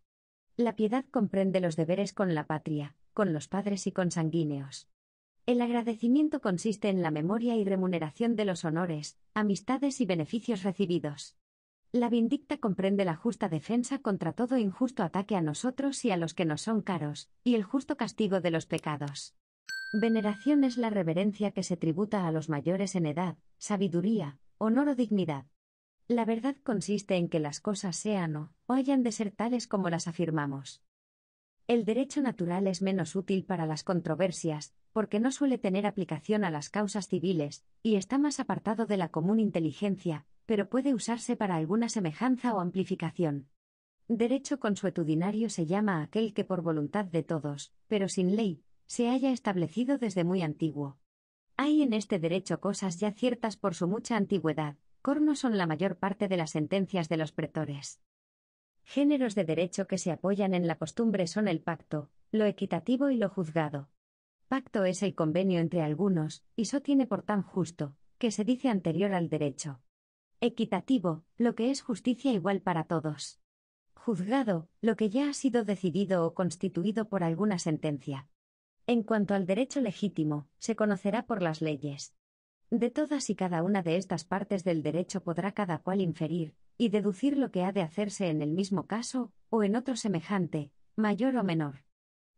La piedad comprende los deberes con la patria, con los padres y con sanguíneos. El agradecimiento consiste en la memoria y remuneración de los honores, amistades y beneficios recibidos. La vindicta comprende la justa defensa contra todo injusto ataque a nosotros y a los que nos son caros, y el justo castigo de los pecados. Veneración es la reverencia que se tributa a los mayores en edad, sabiduría, honor o dignidad. La verdad consiste en que las cosas sean o, hayan de ser tales como las afirmamos. El derecho natural es menos útil para las controversias, porque no suele tener aplicación a las causas civiles, y está más apartado de la común inteligencia, pero puede usarse para alguna semejanza o amplificación. Derecho consuetudinario se llama aquel que por voluntad de todos, pero sin ley, se haya establecido desde muy antiguo. Hay en este derecho cosas ya ciertas por su mucha antigüedad, corno son la mayor parte de las sentencias de los pretores. Géneros de derecho que se apoyan en la costumbre son el pacto, lo equitativo y lo juzgado. Pacto es el convenio entre algunos, y so tiene por tan justo, que se dice anterior al derecho. Equitativo, lo que es justicia igual para todos. Juzgado, lo que ya ha sido decidido o constituido por alguna sentencia. En cuanto al derecho legítimo, se conocerá por las leyes. De todas y cada una de estas partes del derecho podrá cada cual inferir, y deducir lo que ha de hacerse en el mismo caso, o en otro semejante, mayor o menor.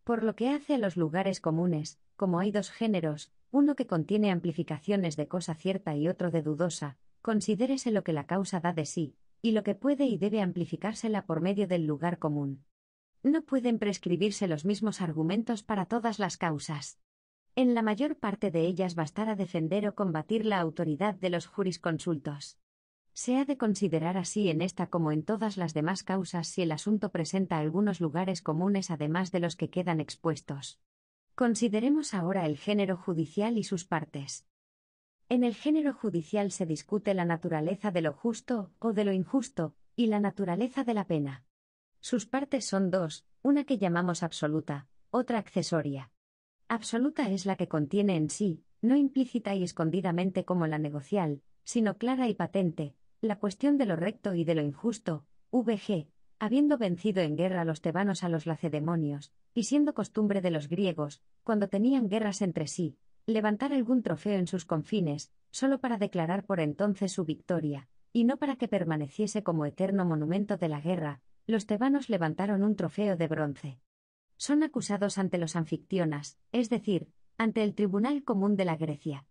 Por lo que hace a los lugares comunes, como hay dos géneros, uno que contiene amplificaciones de cosa cierta y otro de dudosa, considérese lo que la causa da de sí, y lo que puede y debe amplificársela por medio del lugar común. No pueden prescribirse los mismos argumentos para todas las causas. En la mayor parte de ellas bastará defender o combatir la autoridad de los jurisconsultos. Se ha de considerar así en esta como en todas las demás causas si el asunto presenta algunos lugares comunes además de los que quedan expuestos. Consideremos ahora el género judicial y sus partes. En el género judicial se discute la naturaleza de lo justo o de lo injusto, y la naturaleza de la pena. Sus partes son dos, una que llamamos absoluta, otra accesoria. Absoluta es la que contiene en sí, no implícita y escondidamente como la negocial, sino clara y patente, la cuestión de lo recto y de lo injusto, VG, habiendo vencido en guerra los tebanos a los lacedemonios, y siendo costumbre de los griegos, cuando tenían guerras entre sí, levantar algún trofeo en sus confines, solo para declarar por entonces su victoria, y no para que permaneciese como eterno monumento de la guerra, los tebanos levantaron un trofeo de bronce. Son acusados ante los anfictionas, es decir, ante el Tribunal Común de la Grecia.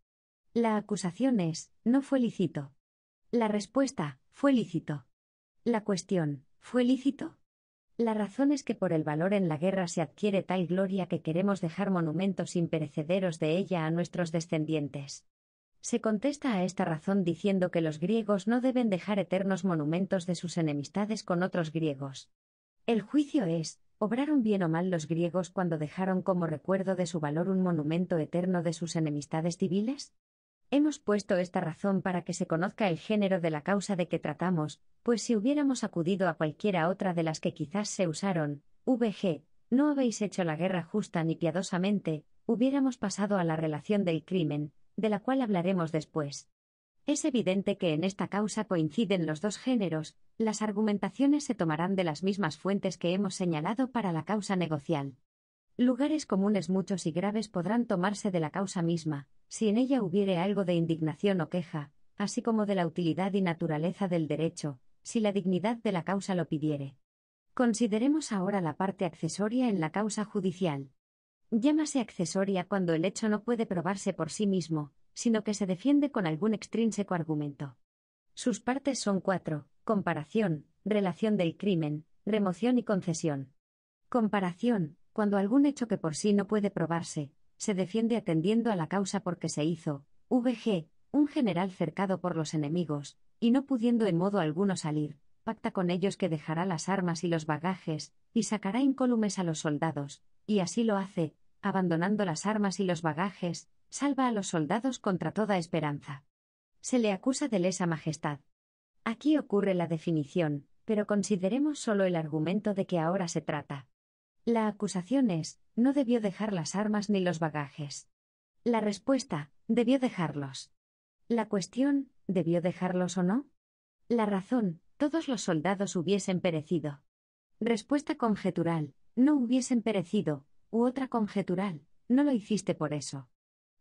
La acusación es, no fue lícito. La respuesta, fue lícito. La cuestión, ¿fue lícito? La razón es que por el valor en la guerra se adquiere tal gloria que queremos dejar monumentos imperecederos de ella a nuestros descendientes. Se contesta a esta razón diciendo que los griegos no deben dejar eternos monumentos de sus enemistades con otros griegos. El juicio es, ¿obraron bien o mal los griegos cuando dejaron como recuerdo de su valor un monumento eterno de sus enemistades civiles? Hemos puesto esta razón para que se conozca el género de la causa de que tratamos, pues si hubiéramos acudido a cualquiera otra de las que quizás se usaron, VG, no habéis hecho la guerra justa ni piadosamente, hubiéramos pasado a la relación del crimen, de la cual hablaremos después. Es evidente que en esta causa coinciden los dos géneros, las argumentaciones se tomarán de las mismas fuentes que hemos señalado para la causa negocial. Lugares comunes muchos y graves podrán tomarse de la causa misma, si en ella hubiere algo de indignación o queja, así como de la utilidad y naturaleza del derecho, si la dignidad de la causa lo pidiere. Consideremos ahora la parte accesoria en la causa judicial. Llámase accesoria cuando el hecho no puede probarse por sí mismo, sino que se defiende con algún extrínseco argumento. Sus partes son cuatro, comparación, relación del crimen, remoción y concesión. Comparación, cuando algún hecho que por sí no puede probarse, se defiende atendiendo a la causa porque se hizo, VG, un general cercado por los enemigos, y no pudiendo en modo alguno salir, pacta con ellos que dejará las armas y los bagajes, y sacará incólumes a los soldados, y así lo hace, abandonando las armas y los bagajes, salva a los soldados contra toda esperanza. Se le acusa de lesa majestad. Aquí ocurre la definición, pero consideremos solo el argumento de que ahora se trata. La acusación es, no debió dejar las armas ni los bagajes. La respuesta, debió dejarlos. La cuestión, ¿debió dejarlos o no? La razón, todos los soldados hubiesen perecido. Respuesta conjetural, no hubiesen perecido, u otra conjetural, no lo hiciste por eso.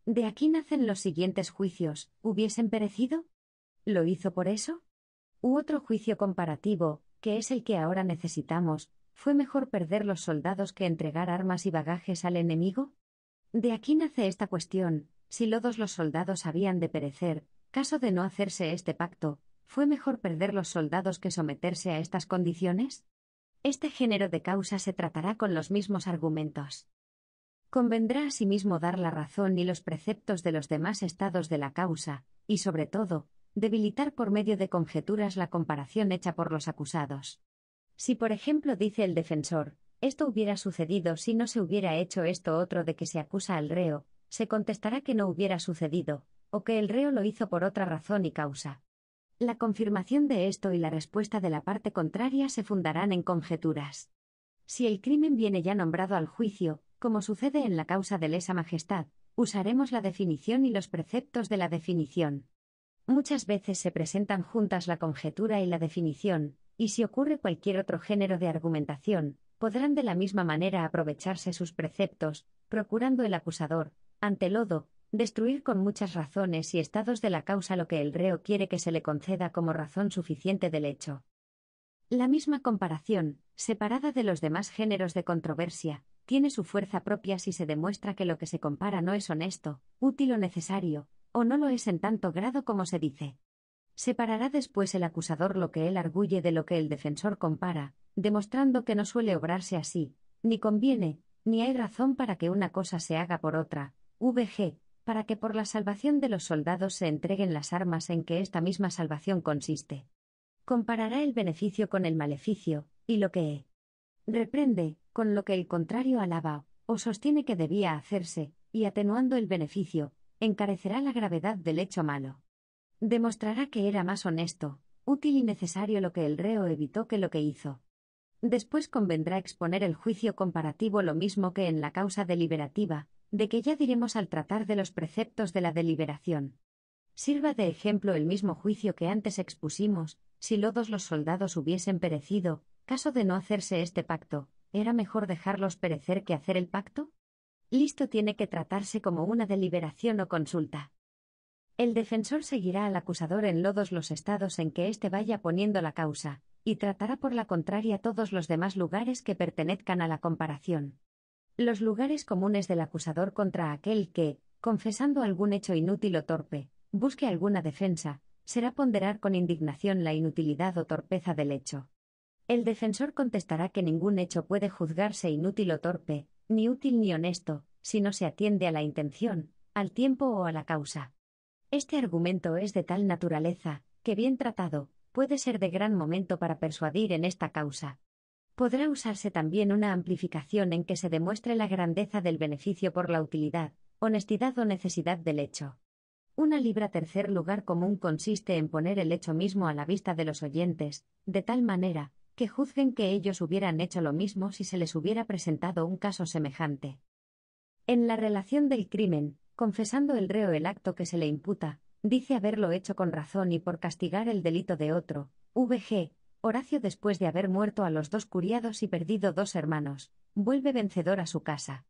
De aquí nacen los siguientes juicios, ¿hubiesen perecido? ¿Lo hizo por eso? U otro juicio comparativo, que es el que ahora necesitamos, ¿Fue mejor perder los soldados que entregar armas y bagajes al enemigo? De aquí nace esta cuestión, si lodos los soldados habían de perecer, caso de no hacerse este pacto, ¿fue mejor perder los soldados que someterse a estas condiciones? Este género de causa se tratará con los mismos argumentos. Convendrá asimismo dar la razón y los preceptos de los demás estados de la causa, y sobre todo, debilitar por medio de conjeturas la comparación hecha por los acusados. Si por ejemplo dice el defensor, esto hubiera sucedido si no se hubiera hecho esto otro de que se acusa al reo, se contestará que no hubiera sucedido, o que el reo lo hizo por otra razón y causa. La confirmación de esto y la respuesta de la parte contraria se fundarán en conjeturas. Si el crimen viene ya nombrado al juicio, como sucede en la causa de lesa majestad, usaremos la definición y los preceptos de la definición. Muchas veces se presentan juntas la conjetura y la definición, y si ocurre cualquier otro género de argumentación, podrán de la misma manera aprovecharse sus preceptos, procurando el acusador, ante lodo, destruir con muchas razones y estados de la causa lo que el reo quiere que se le conceda como razón suficiente del hecho. La misma comparación, separada de los demás géneros de controversia, tiene su fuerza propia si se demuestra que lo que se compara no es honesto, útil o necesario, o no lo es en tanto grado como se dice. Separará después el acusador lo que él arguye de lo que el defensor compara, demostrando que no suele obrarse así, ni conviene, ni hay razón para que una cosa se haga por otra, VG, para que por la salvación de los soldados se entreguen las armas en que esta misma salvación consiste. Comparará el beneficio con el maleficio, y lo que e reprende, con lo que el contrario alaba, o sostiene que debía hacerse, y atenuando el beneficio, encarecerá la gravedad del hecho malo demostrará que era más honesto, útil y necesario lo que el reo evitó que lo que hizo. Después convendrá exponer el juicio comparativo lo mismo que en la causa deliberativa, de que ya diremos al tratar de los preceptos de la deliberación. Sirva de ejemplo el mismo juicio que antes expusimos, si lodos los soldados hubiesen perecido, caso de no hacerse este pacto, ¿era mejor dejarlos perecer que hacer el pacto? Listo tiene que tratarse como una deliberación o consulta. El defensor seguirá al acusador en lodos los estados en que éste vaya poniendo la causa, y tratará por la contraria todos los demás lugares que pertenezcan a la comparación. Los lugares comunes del acusador contra aquel que, confesando algún hecho inútil o torpe, busque alguna defensa, será ponderar con indignación la inutilidad o torpeza del hecho. El defensor contestará que ningún hecho puede juzgarse inútil o torpe, ni útil ni honesto, si no se atiende a la intención, al tiempo o a la causa. Este argumento es de tal naturaleza, que bien tratado, puede ser de gran momento para persuadir en esta causa. Podrá usarse también una amplificación en que se demuestre la grandeza del beneficio por la utilidad, honestidad o necesidad del hecho. Una libra tercer lugar común consiste en poner el hecho mismo a la vista de los oyentes, de tal manera, que juzguen que ellos hubieran hecho lo mismo si se les hubiera presentado un caso semejante. En la relación del crimen, confesando el reo el acto que se le imputa, dice haberlo hecho con razón y por castigar el delito de otro, VG, Horacio después de haber muerto a los dos curiados y perdido dos hermanos, vuelve vencedor a su casa.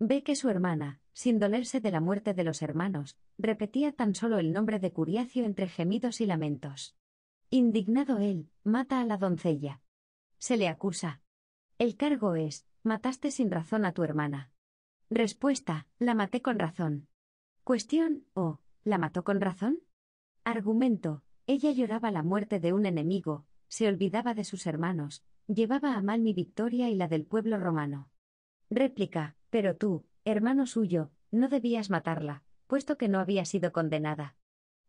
Ve que su hermana, sin dolerse de la muerte de los hermanos, repetía tan solo el nombre de Curiacio entre gemidos y lamentos. Indignado él, mata a la doncella. Se le acusa. El cargo es, mataste sin razón a tu hermana. Respuesta, la maté con razón. Cuestión, o, oh, ¿la mató con razón? Argumento, ella lloraba la muerte de un enemigo, se olvidaba de sus hermanos, llevaba a mal mi victoria y la del pueblo romano. Réplica, pero tú, hermano suyo, no debías matarla, puesto que no había sido condenada.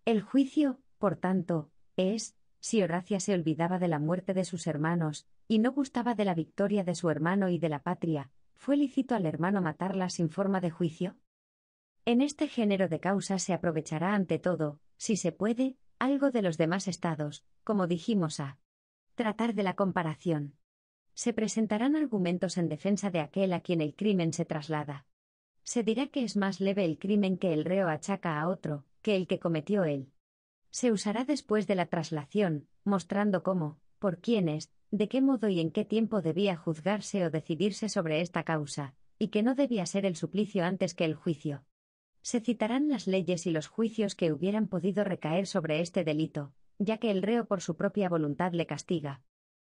El juicio, por tanto, es, si Horacia se olvidaba de la muerte de sus hermanos, y no gustaba de la victoria de su hermano y de la patria, ¿Fue lícito al hermano matarla sin forma de juicio? En este género de causas se aprovechará ante todo, si se puede, algo de los demás estados, como dijimos a tratar de la comparación. Se presentarán argumentos en defensa de aquel a quien el crimen se traslada. Se dirá que es más leve el crimen que el reo achaca a otro, que el que cometió él. Se usará después de la traslación, mostrando cómo, por quiénes, de qué modo y en qué tiempo debía juzgarse o decidirse sobre esta causa, y que no debía ser el suplicio antes que el juicio. Se citarán las leyes y los juicios que hubieran podido recaer sobre este delito, ya que el reo por su propia voluntad le castiga.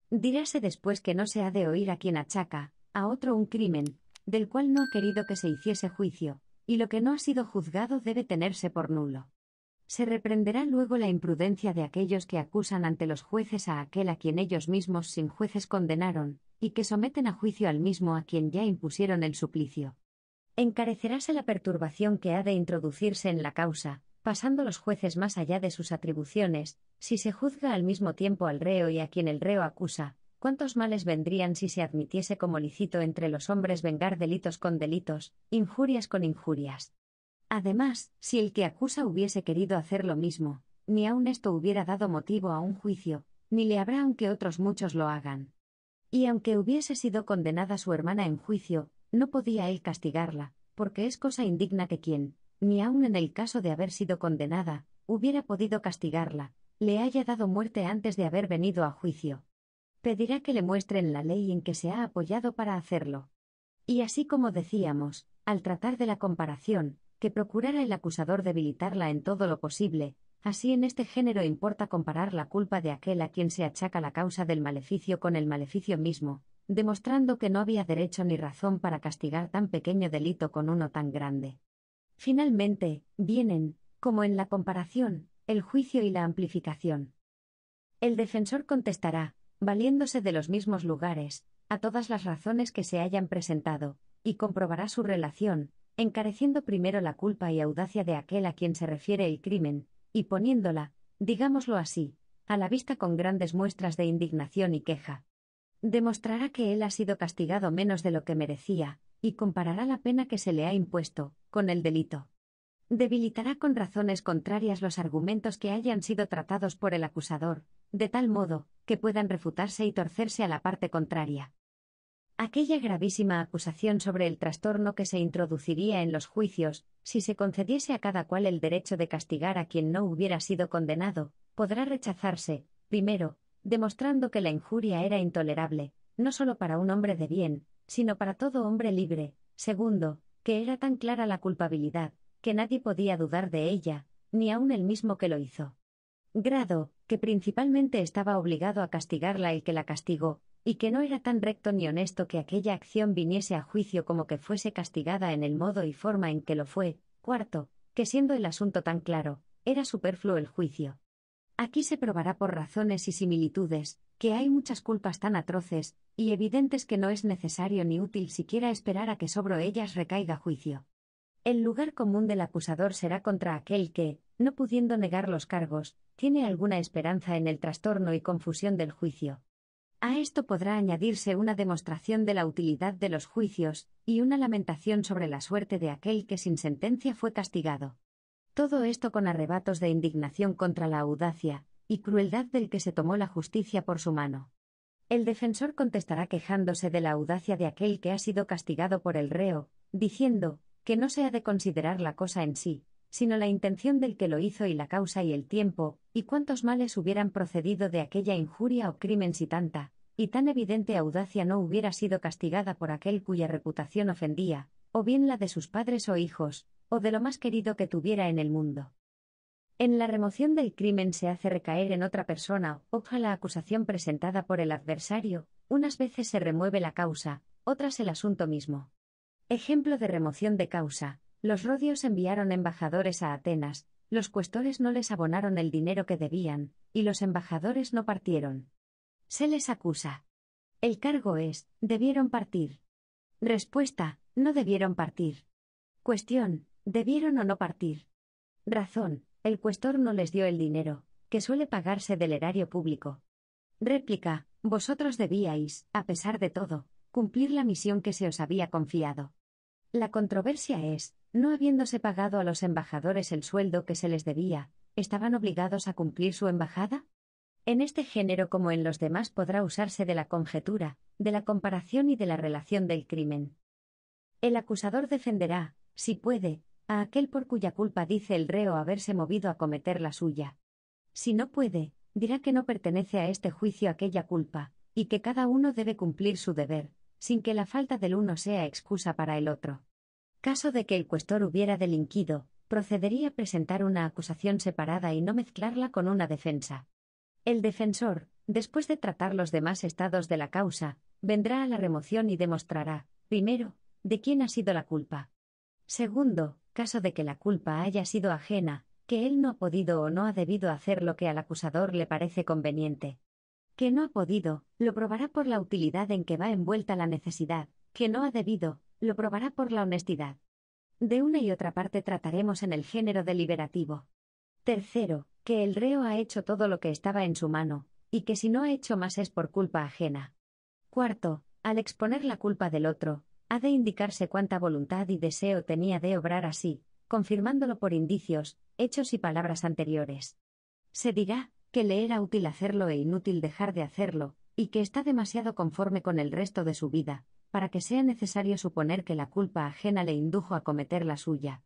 Diráse después que no se ha de oír a quien achaca, a otro un crimen, del cual no ha querido que se hiciese juicio, y lo que no ha sido juzgado debe tenerse por nulo. Se reprenderá luego la imprudencia de aquellos que acusan ante los jueces a aquel a quien ellos mismos sin jueces condenaron, y que someten a juicio al mismo a quien ya impusieron el suplicio. encareceráse la perturbación que ha de introducirse en la causa, pasando los jueces más allá de sus atribuciones, si se juzga al mismo tiempo al reo y a quien el reo acusa, cuántos males vendrían si se admitiese como lícito entre los hombres vengar delitos con delitos, injurias con injurias. Además, si el que acusa hubiese querido hacer lo mismo, ni aun esto hubiera dado motivo a un juicio, ni le habrá aunque otros muchos lo hagan. Y aunque hubiese sido condenada su hermana en juicio, no podía él castigarla, porque es cosa indigna que quien, ni aun en el caso de haber sido condenada, hubiera podido castigarla, le haya dado muerte antes de haber venido a juicio. Pedirá que le muestren la ley en que se ha apoyado para hacerlo. Y así como decíamos, al tratar de la comparación, que procurara el acusador debilitarla en todo lo posible, así en este género importa comparar la culpa de aquel a quien se achaca la causa del maleficio con el maleficio mismo, demostrando que no había derecho ni razón para castigar tan pequeño delito con uno tan grande. Finalmente, vienen, como en la comparación, el juicio y la amplificación. El defensor contestará, valiéndose de los mismos lugares, a todas las razones que se hayan presentado, y comprobará su relación, encareciendo primero la culpa y audacia de aquel a quien se refiere el crimen, y poniéndola, digámoslo así, a la vista con grandes muestras de indignación y queja. Demostrará que él ha sido castigado menos de lo que merecía, y comparará la pena que se le ha impuesto, con el delito. Debilitará con razones contrarias los argumentos que hayan sido tratados por el acusador, de tal modo, que puedan refutarse y torcerse a la parte contraria. Aquella gravísima acusación sobre el trastorno que se introduciría en los juicios, si se concediese a cada cual el derecho de castigar a quien no hubiera sido condenado, podrá rechazarse, primero, demostrando que la injuria era intolerable, no solo para un hombre de bien, sino para todo hombre libre, segundo, que era tan clara la culpabilidad, que nadie podía dudar de ella, ni aun el mismo que lo hizo. Grado, que principalmente estaba obligado a castigarla el que la castigó, y que no era tan recto ni honesto que aquella acción viniese a juicio como que fuese castigada en el modo y forma en que lo fue, cuarto, que siendo el asunto tan claro, era superfluo el juicio. Aquí se probará por razones y similitudes, que hay muchas culpas tan atroces, y evidentes que no es necesario ni útil siquiera esperar a que sobre ellas recaiga juicio. El lugar común del acusador será contra aquel que, no pudiendo negar los cargos, tiene alguna esperanza en el trastorno y confusión del juicio. A esto podrá añadirse una demostración de la utilidad de los juicios, y una lamentación sobre la suerte de aquel que sin sentencia fue castigado. Todo esto con arrebatos de indignación contra la audacia, y crueldad del que se tomó la justicia por su mano. El defensor contestará quejándose de la audacia de aquel que ha sido castigado por el reo, diciendo, que no se ha de considerar la cosa en sí, sino la intención del que lo hizo y la causa y el tiempo, y cuántos males hubieran procedido de aquella injuria o crimen si tanta, y tan evidente audacia no hubiera sido castigada por aquel cuya reputación ofendía, o bien la de sus padres o hijos, o de lo más querido que tuviera en el mundo. En la remoción del crimen se hace recaer en otra persona, oja la acusación presentada por el adversario, unas veces se remueve la causa, otras el asunto mismo. Ejemplo de remoción de causa. Los rodios enviaron embajadores a Atenas, los cuestores no les abonaron el dinero que debían, y los embajadores no partieron. Se les acusa. El cargo es, debieron partir. Respuesta, no debieron partir. Cuestión, debieron o no partir. Razón, el cuestor no les dio el dinero, que suele pagarse del erario público. Réplica, vosotros debíais, a pesar de todo, cumplir la misión que se os había confiado. La controversia es, no habiéndose pagado a los embajadores el sueldo que se les debía, ¿estaban obligados a cumplir su embajada? En este género como en los demás podrá usarse de la conjetura, de la comparación y de la relación del crimen. El acusador defenderá, si puede, a aquel por cuya culpa dice el reo haberse movido a cometer la suya. Si no puede, dirá que no pertenece a este juicio aquella culpa, y que cada uno debe cumplir su deber, sin que la falta del uno sea excusa para el otro. Caso de que el cuestor hubiera delinquido, procedería a presentar una acusación separada y no mezclarla con una defensa. El defensor, después de tratar los demás estados de la causa, vendrá a la remoción y demostrará, primero, de quién ha sido la culpa. Segundo, caso de que la culpa haya sido ajena, que él no ha podido o no ha debido hacer lo que al acusador le parece conveniente. Que no ha podido, lo probará por la utilidad en que va envuelta la necesidad, que no ha debido, lo probará por la honestidad. De una y otra parte trataremos en el género deliberativo. Tercero, que el reo ha hecho todo lo que estaba en su mano, y que si no ha hecho más es por culpa ajena. Cuarto, al exponer la culpa del otro, ha de indicarse cuánta voluntad y deseo tenía de obrar así, confirmándolo por indicios, hechos y palabras anteriores. Se dirá, que le era útil hacerlo e inútil dejar de hacerlo, y que está demasiado conforme con el resto de su vida, para que sea necesario suponer que la culpa ajena le indujo a cometer la suya.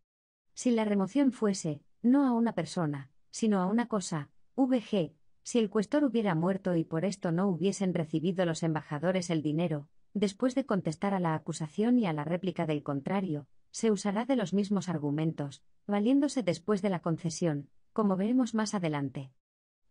Si la remoción fuese, no a una persona, sino a una cosa, VG, si el cuestor hubiera muerto y por esto no hubiesen recibido los embajadores el dinero, después de contestar a la acusación y a la réplica del contrario, se usará de los mismos argumentos, valiéndose después de la concesión, como veremos más adelante.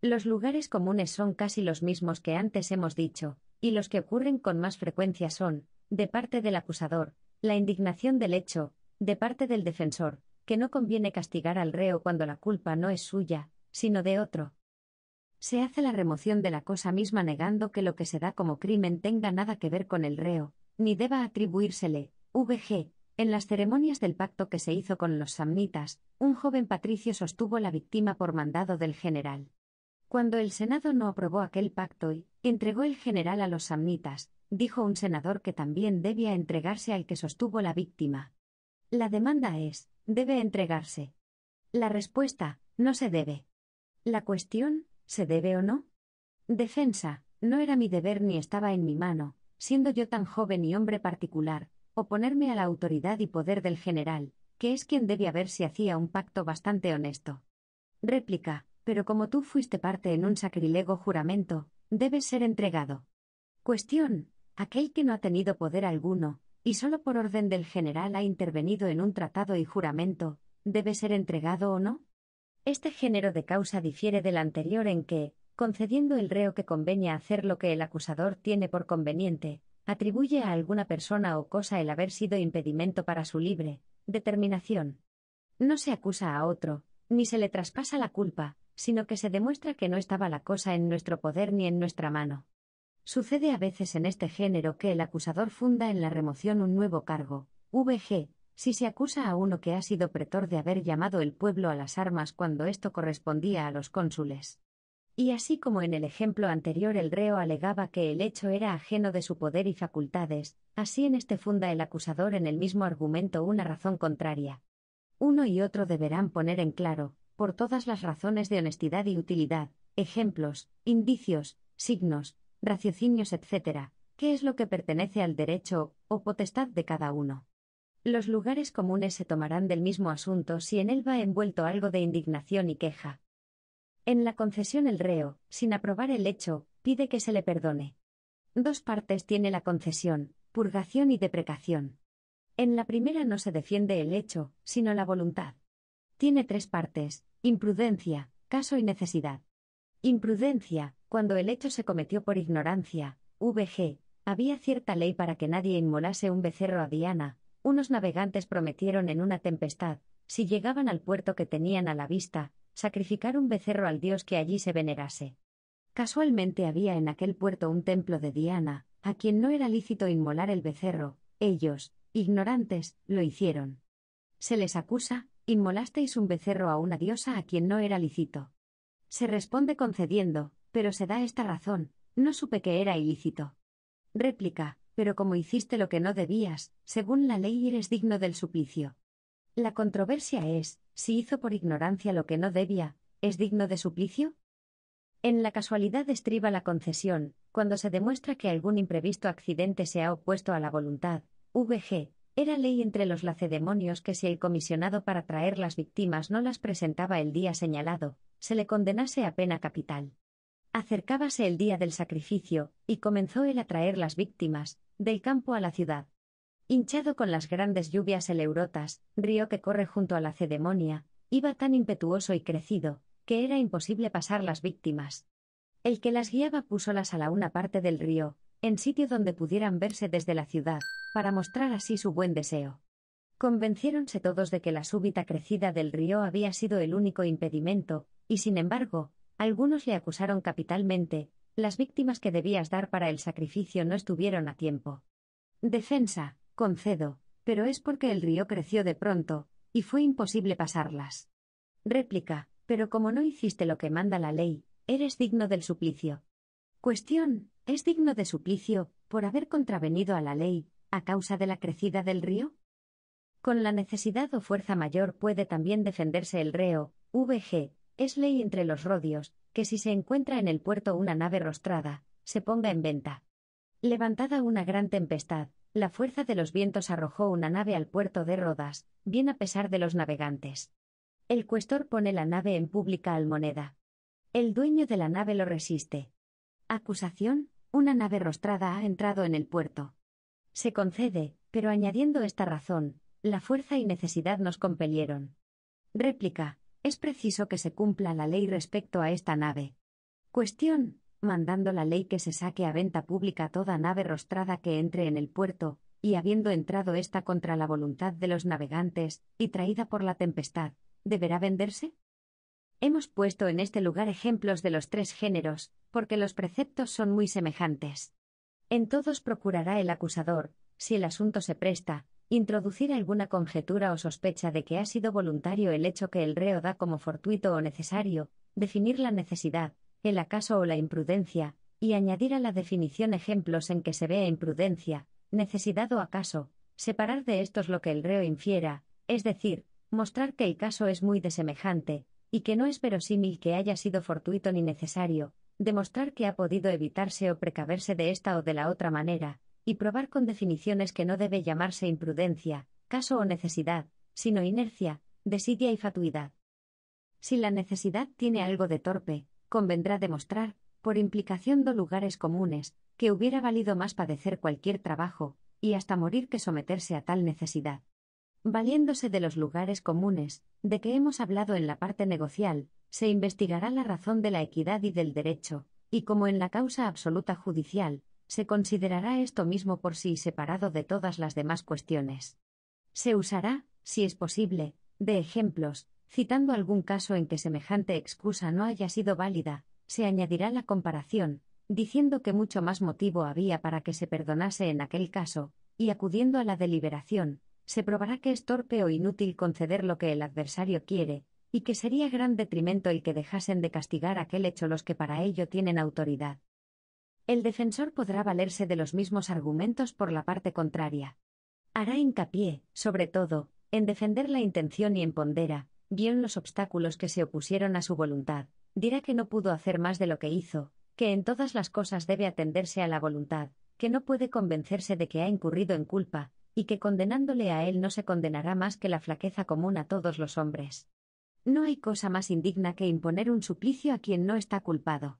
Los lugares comunes son casi los mismos que antes hemos dicho, y los que ocurren con más frecuencia son, de parte del acusador, la indignación del hecho, de parte del defensor, que no conviene castigar al reo cuando la culpa no es suya, sino de otro. Se hace la remoción de la cosa misma negando que lo que se da como crimen tenga nada que ver con el reo, ni deba atribuírsele, VG. En las ceremonias del pacto que se hizo con los samnitas, un joven patricio sostuvo la víctima por mandado del general. Cuando el Senado no aprobó aquel pacto y entregó el general a los samnitas, dijo un senador que también debía entregarse al que sostuvo la víctima. La demanda es, debe entregarse. La respuesta, no se debe. La cuestión, ¿se debe o no? Defensa, no era mi deber ni estaba en mi mano, siendo yo tan joven y hombre particular, oponerme a la autoridad y poder del general, que es quien debe haber si hacía un pacto bastante honesto. Réplica, pero como tú fuiste parte en un sacrilego juramento, debes ser entregado. Cuestión, aquel que no ha tenido poder alguno, y solo por orden del general ha intervenido en un tratado y juramento, debe ser entregado o no? Este género de causa difiere del anterior en que, concediendo el reo que convenía hacer lo que el acusador tiene por conveniente, atribuye a alguna persona o cosa el haber sido impedimento para su libre determinación. No se acusa a otro, ni se le traspasa la culpa, sino que se demuestra que no estaba la cosa en nuestro poder ni en nuestra mano. Sucede a veces en este género que el acusador funda en la remoción un nuevo cargo, VG, si se acusa a uno que ha sido pretor de haber llamado el pueblo a las armas cuando esto correspondía a los cónsules. Y así como en el ejemplo anterior el reo alegaba que el hecho era ajeno de su poder y facultades, así en este funda el acusador en el mismo argumento una razón contraria. Uno y otro deberán poner en claro, por todas las razones de honestidad y utilidad, ejemplos, indicios, signos, raciocinios, etc., qué es lo que pertenece al derecho o potestad de cada uno. Los lugares comunes se tomarán del mismo asunto si en él va envuelto algo de indignación y queja. En la concesión el reo, sin aprobar el hecho, pide que se le perdone. Dos partes tiene la concesión, purgación y deprecación. En la primera no se defiende el hecho, sino la voluntad. Tiene tres partes, imprudencia, caso y necesidad. Imprudencia, cuando el hecho se cometió por ignorancia, VG, había cierta ley para que nadie inmolase un becerro a Diana, unos navegantes prometieron en una tempestad, si llegaban al puerto que tenían a la vista, sacrificar un becerro al dios que allí se venerase. Casualmente había en aquel puerto un templo de Diana, a quien no era lícito inmolar el becerro, ellos, ignorantes, lo hicieron. Se les acusa, inmolasteis un becerro a una diosa a quien no era lícito. Se responde concediendo, pero se da esta razón, no supe que era ilícito. Réplica, pero como hiciste lo que no debías, según la ley eres digno del suplicio. La controversia es, si hizo por ignorancia lo que no debía, ¿es digno de suplicio? En la casualidad estriba la concesión, cuando se demuestra que algún imprevisto accidente se ha opuesto a la voluntad. VG. Era ley entre los lacedemonios que si el comisionado para traer las víctimas no las presentaba el día señalado, se le condenase a pena capital. Acercábase el día del sacrificio, y comenzó él a traer las víctimas, del campo a la ciudad. Hinchado con las grandes lluvias el Eurotas, río que corre junto a la Cedemonia, iba tan impetuoso y crecido, que era imposible pasar las víctimas. El que las guiaba púsolas a la una parte del río, en sitio donde pudieran verse desde la ciudad, para mostrar así su buen deseo. Convenciéronse todos de que la súbita crecida del río había sido el único impedimento, y sin embargo, algunos le acusaron capitalmente, las víctimas que debías dar para el sacrificio no estuvieron a tiempo. Defensa, concedo, pero es porque el río creció de pronto, y fue imposible pasarlas. Réplica, pero como no hiciste lo que manda la ley, eres digno del suplicio. Cuestión, ¿es digno de suplicio, por haber contravenido a la ley, a causa de la crecida del río? Con la necesidad o fuerza mayor puede también defenderse el reo, VG, es ley entre los rodios, que si se encuentra en el puerto una nave rostrada, se ponga en venta. Levantada una gran tempestad, la fuerza de los vientos arrojó una nave al puerto de Rodas, bien a pesar de los navegantes. El cuestor pone la nave en pública almoneda. El dueño de la nave lo resiste. Acusación, una nave rostrada ha entrado en el puerto. Se concede, pero añadiendo esta razón, la fuerza y necesidad nos compelieron. Réplica, es preciso que se cumpla la ley respecto a esta nave. Cuestión, mandando la ley que se saque a venta pública toda nave rostrada que entre en el puerto, y habiendo entrado esta contra la voluntad de los navegantes, y traída por la tempestad, ¿deberá venderse? Hemos puesto en este lugar ejemplos de los tres géneros, porque los preceptos son muy semejantes. En todos procurará el acusador, si el asunto se presta, introducir alguna conjetura o sospecha de que ha sido voluntario el hecho que el reo da como fortuito o necesario, definir la necesidad, el acaso o la imprudencia, y añadir a la definición ejemplos en que se vea imprudencia, necesidad o acaso, separar de estos lo que el reo infiera, es decir, mostrar que el caso es muy desemejante, y que no es verosímil que haya sido fortuito ni necesario, demostrar que ha podido evitarse o precaverse de esta o de la otra manera, y probar con definiciones que no debe llamarse imprudencia, caso o necesidad, sino inercia, desidia y fatuidad. Si la necesidad tiene algo de torpe, convendrá demostrar, por implicación de lugares comunes, que hubiera valido más padecer cualquier trabajo, y hasta morir que someterse a tal necesidad. Valiéndose de los lugares comunes, de que hemos hablado en la parte negocial, se investigará la razón de la equidad y del derecho, y como en la causa absoluta judicial, se considerará esto mismo por sí separado de todas las demás cuestiones. Se usará, si es posible, de ejemplos, citando algún caso en que semejante excusa no haya sido válida, se añadirá la comparación, diciendo que mucho más motivo había para que se perdonase en aquel caso, y acudiendo a la deliberación, se probará que es torpe o inútil conceder lo que el adversario quiere, y que sería gran detrimento el que dejasen de castigar aquel hecho los que para ello tienen autoridad el defensor podrá valerse de los mismos argumentos por la parte contraria. Hará hincapié, sobre todo, en defender la intención y en pondera, bien los obstáculos que se opusieron a su voluntad, dirá que no pudo hacer más de lo que hizo, que en todas las cosas debe atenderse a la voluntad, que no puede convencerse de que ha incurrido en culpa, y que condenándole a él no se condenará más que la flaqueza común a todos los hombres. No hay cosa más indigna que imponer un suplicio a quien no está culpado.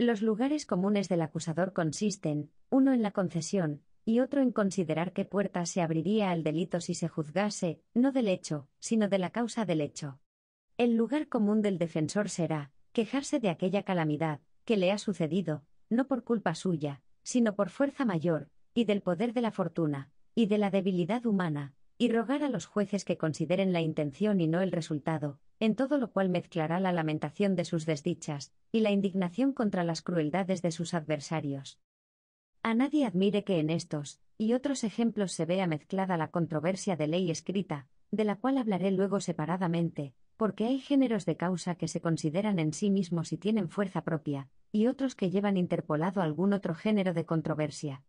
Los lugares comunes del acusador consisten, uno en la concesión, y otro en considerar qué puerta se abriría al delito si se juzgase, no del hecho, sino de la causa del hecho. El lugar común del defensor será, quejarse de aquella calamidad, que le ha sucedido, no por culpa suya, sino por fuerza mayor, y del poder de la fortuna, y de la debilidad humana, y rogar a los jueces que consideren la intención y no el resultado, en todo lo cual mezclará la lamentación de sus desdichas, y la indignación contra las crueldades de sus adversarios. A nadie admire que en estos, y otros ejemplos se vea mezclada la controversia de ley escrita, de la cual hablaré luego separadamente, porque hay géneros de causa que se consideran en sí mismos y tienen fuerza propia, y otros que llevan interpolado algún otro género de controversia,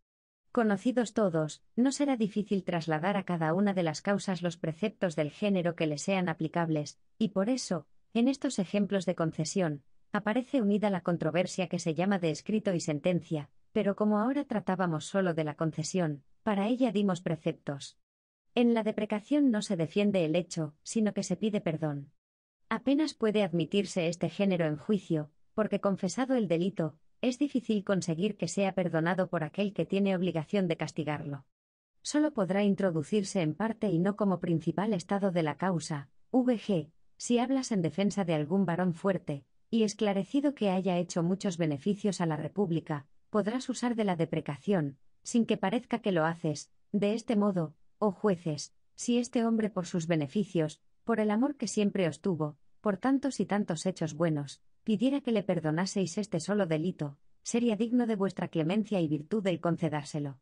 Conocidos todos, no será difícil trasladar a cada una de las causas los preceptos del género que le sean aplicables, y por eso, en estos ejemplos de concesión, aparece unida la controversia que se llama de escrito y sentencia, pero como ahora tratábamos solo de la concesión, para ella dimos preceptos. En la deprecación no se defiende el hecho, sino que se pide perdón. Apenas puede admitirse este género en juicio, porque confesado el delito, es difícil conseguir que sea perdonado por aquel que tiene obligación de castigarlo. Solo podrá introducirse en parte y no como principal estado de la causa, VG, si hablas en defensa de algún varón fuerte, y esclarecido que haya hecho muchos beneficios a la República, podrás usar de la deprecación, sin que parezca que lo haces, de este modo, oh jueces, si este hombre por sus beneficios, por el amor que siempre os tuvo, por tantos y tantos hechos buenos, pidiera que le perdonaseis este solo delito, sería digno de vuestra clemencia y virtud el concedárselo.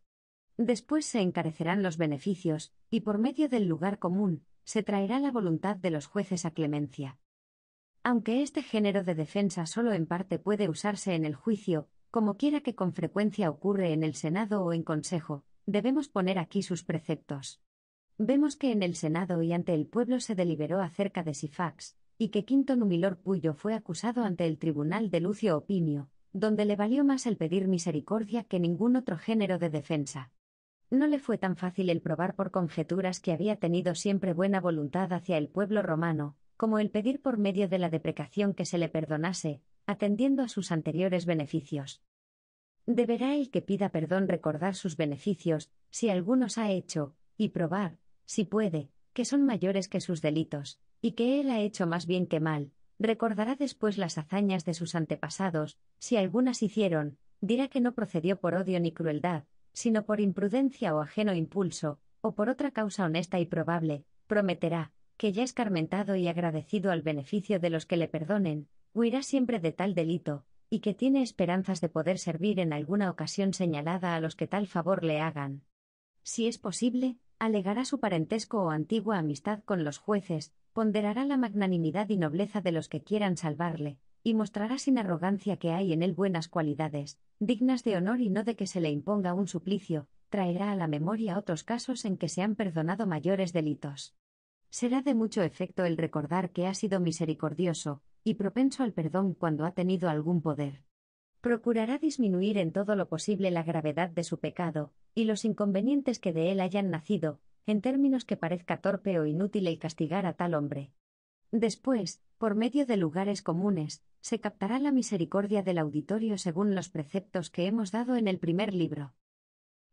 Después se encarecerán los beneficios, y por medio del lugar común, se traerá la voluntad de los jueces a clemencia. Aunque este género de defensa solo en parte puede usarse en el juicio, como quiera que con frecuencia ocurre en el Senado o en Consejo, debemos poner aquí sus preceptos. Vemos que en el Senado y ante el pueblo se deliberó acerca de Sifax y que Quinto Numilor Puyo fue acusado ante el tribunal de Lucio Opimio, donde le valió más el pedir misericordia que ningún otro género de defensa. No le fue tan fácil el probar por conjeturas que había tenido siempre buena voluntad hacia el pueblo romano, como el pedir por medio de la deprecación que se le perdonase, atendiendo a sus anteriores beneficios. Deberá el que pida perdón recordar sus beneficios, si algunos ha hecho, y probar, si puede, que son mayores que sus delitos, y que él ha hecho más bien que mal, recordará después las hazañas de sus antepasados, si algunas hicieron, dirá que no procedió por odio ni crueldad, sino por imprudencia o ajeno impulso, o por otra causa honesta y probable, prometerá, que ya escarmentado y agradecido al beneficio de los que le perdonen, huirá siempre de tal delito, y que tiene esperanzas de poder servir en alguna ocasión señalada a los que tal favor le hagan. Si es posible, alegará su parentesco o antigua amistad con los jueces, ponderará la magnanimidad y nobleza de los que quieran salvarle, y mostrará sin arrogancia que hay en él buenas cualidades, dignas de honor y no de que se le imponga un suplicio, traerá a la memoria otros casos en que se han perdonado mayores delitos. Será de mucho efecto el recordar que ha sido misericordioso, y propenso al perdón cuando ha tenido algún poder. Procurará disminuir en todo lo posible la gravedad de su pecado, y los inconvenientes que de él hayan nacido, en términos que parezca torpe o inútil el castigar a tal hombre. Después, por medio de lugares comunes, se captará la misericordia del auditorio según los preceptos que hemos dado en el primer libro.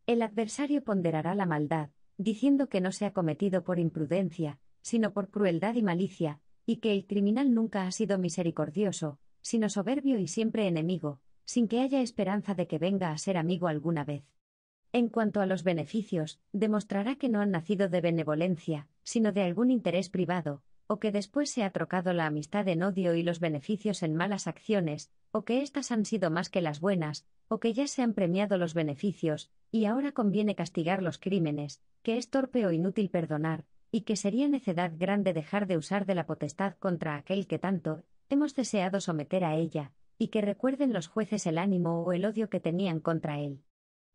El adversario ponderará la maldad, diciendo que no se ha cometido por imprudencia, sino por crueldad y malicia, y que el criminal nunca ha sido misericordioso, sino soberbio y siempre enemigo, sin que haya esperanza de que venga a ser amigo alguna vez. En cuanto a los beneficios, demostrará que no han nacido de benevolencia, sino de algún interés privado, o que después se ha trocado la amistad en odio y los beneficios en malas acciones, o que éstas han sido más que las buenas, o que ya se han premiado los beneficios, y ahora conviene castigar los crímenes, que es torpe o inútil perdonar, y que sería necedad grande dejar de usar de la potestad contra aquel que tanto hemos deseado someter a ella, y que recuerden los jueces el ánimo o el odio que tenían contra él.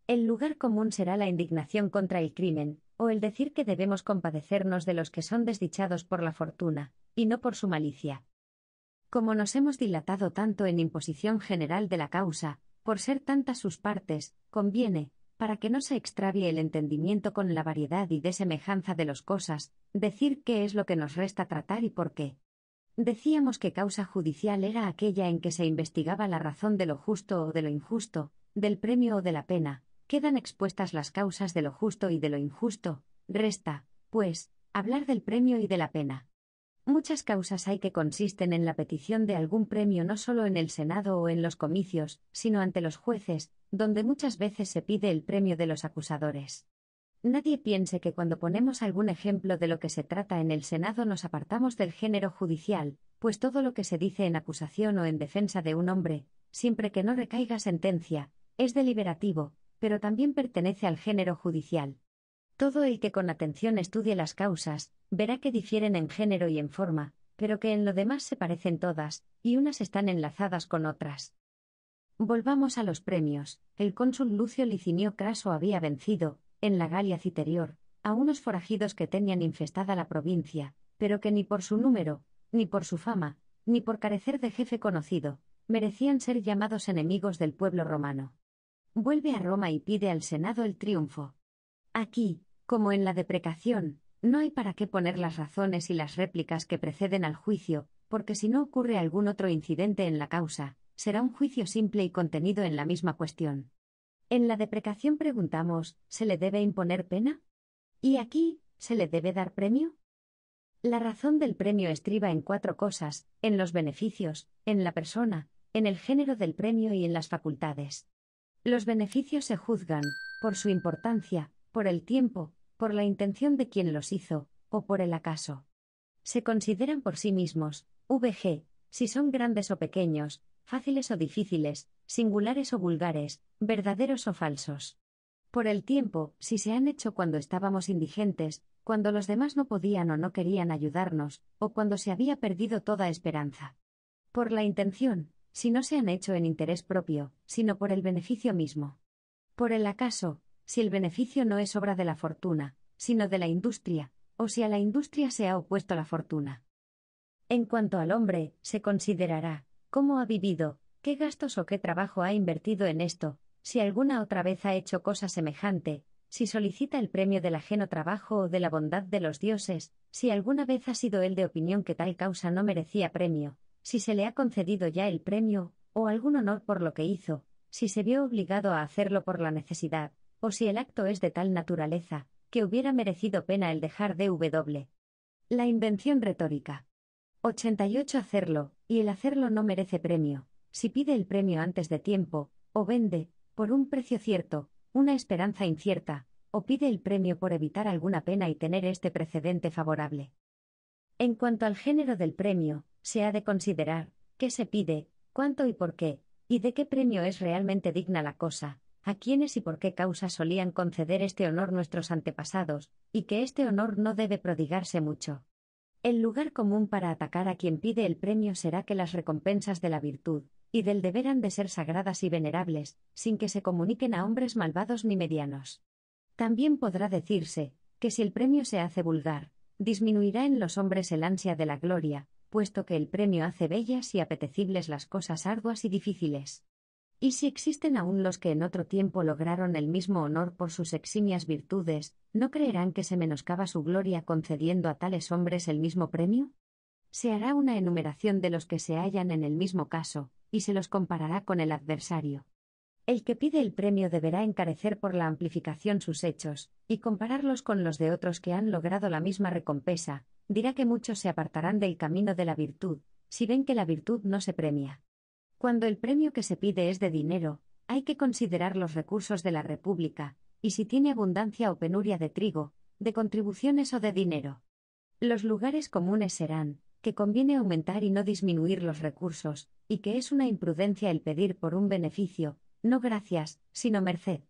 El lugar común será la indignación contra el crimen, o el decir que debemos compadecernos de los que son desdichados por la fortuna, y no por su malicia. Como nos hemos dilatado tanto en imposición general de la causa, por ser tantas sus partes, conviene, para que no se extravie el entendimiento con la variedad y desemejanza de las cosas, decir qué es lo que nos resta tratar y por qué. Decíamos que causa judicial era aquella en que se investigaba la razón de lo justo o de lo injusto, del premio o de la pena, quedan expuestas las causas de lo justo y de lo injusto, resta, pues, hablar del premio y de la pena. Muchas causas hay que consisten en la petición de algún premio no solo en el Senado o en los comicios, sino ante los jueces, donde muchas veces se pide el premio de los acusadores. Nadie piense que cuando ponemos algún ejemplo de lo que se trata en el Senado nos apartamos del género judicial, pues todo lo que se dice en acusación o en defensa de un hombre, siempre que no recaiga sentencia, es deliberativo, pero también pertenece al género judicial. Todo el que con atención estudie las causas, verá que difieren en género y en forma, pero que en lo demás se parecen todas, y unas están enlazadas con otras. Volvamos a los premios. El cónsul Lucio Licinio Craso había vencido, en la Galia Citerior, a unos forajidos que tenían infestada la provincia, pero que ni por su número, ni por su fama, ni por carecer de jefe conocido, merecían ser llamados enemigos del pueblo romano vuelve a Roma y pide al Senado el triunfo. Aquí, como en la deprecación, no hay para qué poner las razones y las réplicas que preceden al juicio, porque si no ocurre algún otro incidente en la causa, será un juicio simple y contenido en la misma cuestión. En la deprecación preguntamos, ¿se le debe imponer pena? Y aquí, ¿se le debe dar premio? La razón del premio estriba en cuatro cosas, en los beneficios, en la persona, en el género del premio y en las facultades. Los beneficios se juzgan, por su importancia, por el tiempo, por la intención de quien los hizo, o por el acaso. Se consideran por sí mismos, VG, si son grandes o pequeños, fáciles o difíciles, singulares o vulgares, verdaderos o falsos. Por el tiempo, si se han hecho cuando estábamos indigentes, cuando los demás no podían o no querían ayudarnos, o cuando se había perdido toda esperanza. Por la intención, si no se han hecho en interés propio, sino por el beneficio mismo. Por el acaso, si el beneficio no es obra de la fortuna, sino de la industria, o si a la industria se ha opuesto la fortuna. En cuanto al hombre, se considerará cómo ha vivido, qué gastos o qué trabajo ha invertido en esto, si alguna otra vez ha hecho cosa semejante, si solicita el premio del ajeno trabajo o de la bondad de los dioses, si alguna vez ha sido él de opinión que tal causa no merecía premio, si se le ha concedido ya el premio, o algún honor por lo que hizo, si se vio obligado a hacerlo por la necesidad, o si el acto es de tal naturaleza, que hubiera merecido pena el dejar de W. La invención retórica. 88. Hacerlo, y el hacerlo no merece premio, si pide el premio antes de tiempo, o vende, por un precio cierto, una esperanza incierta, o pide el premio por evitar alguna pena y tener este precedente favorable. En cuanto al género del premio, se ha de considerar qué se pide, cuánto y por qué, y de qué premio es realmente digna la cosa, a quiénes y por qué causa solían conceder este honor nuestros antepasados, y que este honor no debe prodigarse mucho. El lugar común para atacar a quien pide el premio será que las recompensas de la virtud y del deber han de ser sagradas y venerables, sin que se comuniquen a hombres malvados ni medianos. También podrá decirse que si el premio se hace vulgar, disminuirá en los hombres el ansia de la gloria, puesto que el premio hace bellas y apetecibles las cosas arduas y difíciles. Y si existen aún los que en otro tiempo lograron el mismo honor por sus eximias virtudes, ¿no creerán que se menoscaba su gloria concediendo a tales hombres el mismo premio? Se hará una enumeración de los que se hallan en el mismo caso, y se los comparará con el adversario. El que pide el premio deberá encarecer por la amplificación sus hechos, y compararlos con los de otros que han logrado la misma recompensa, dirá que muchos se apartarán del camino de la virtud, si ven que la virtud no se premia. Cuando el premio que se pide es de dinero, hay que considerar los recursos de la República, y si tiene abundancia o penuria de trigo, de contribuciones o de dinero. Los lugares comunes serán, que conviene aumentar y no disminuir los recursos, y que es una imprudencia el pedir por un beneficio, no gracias, sino merced.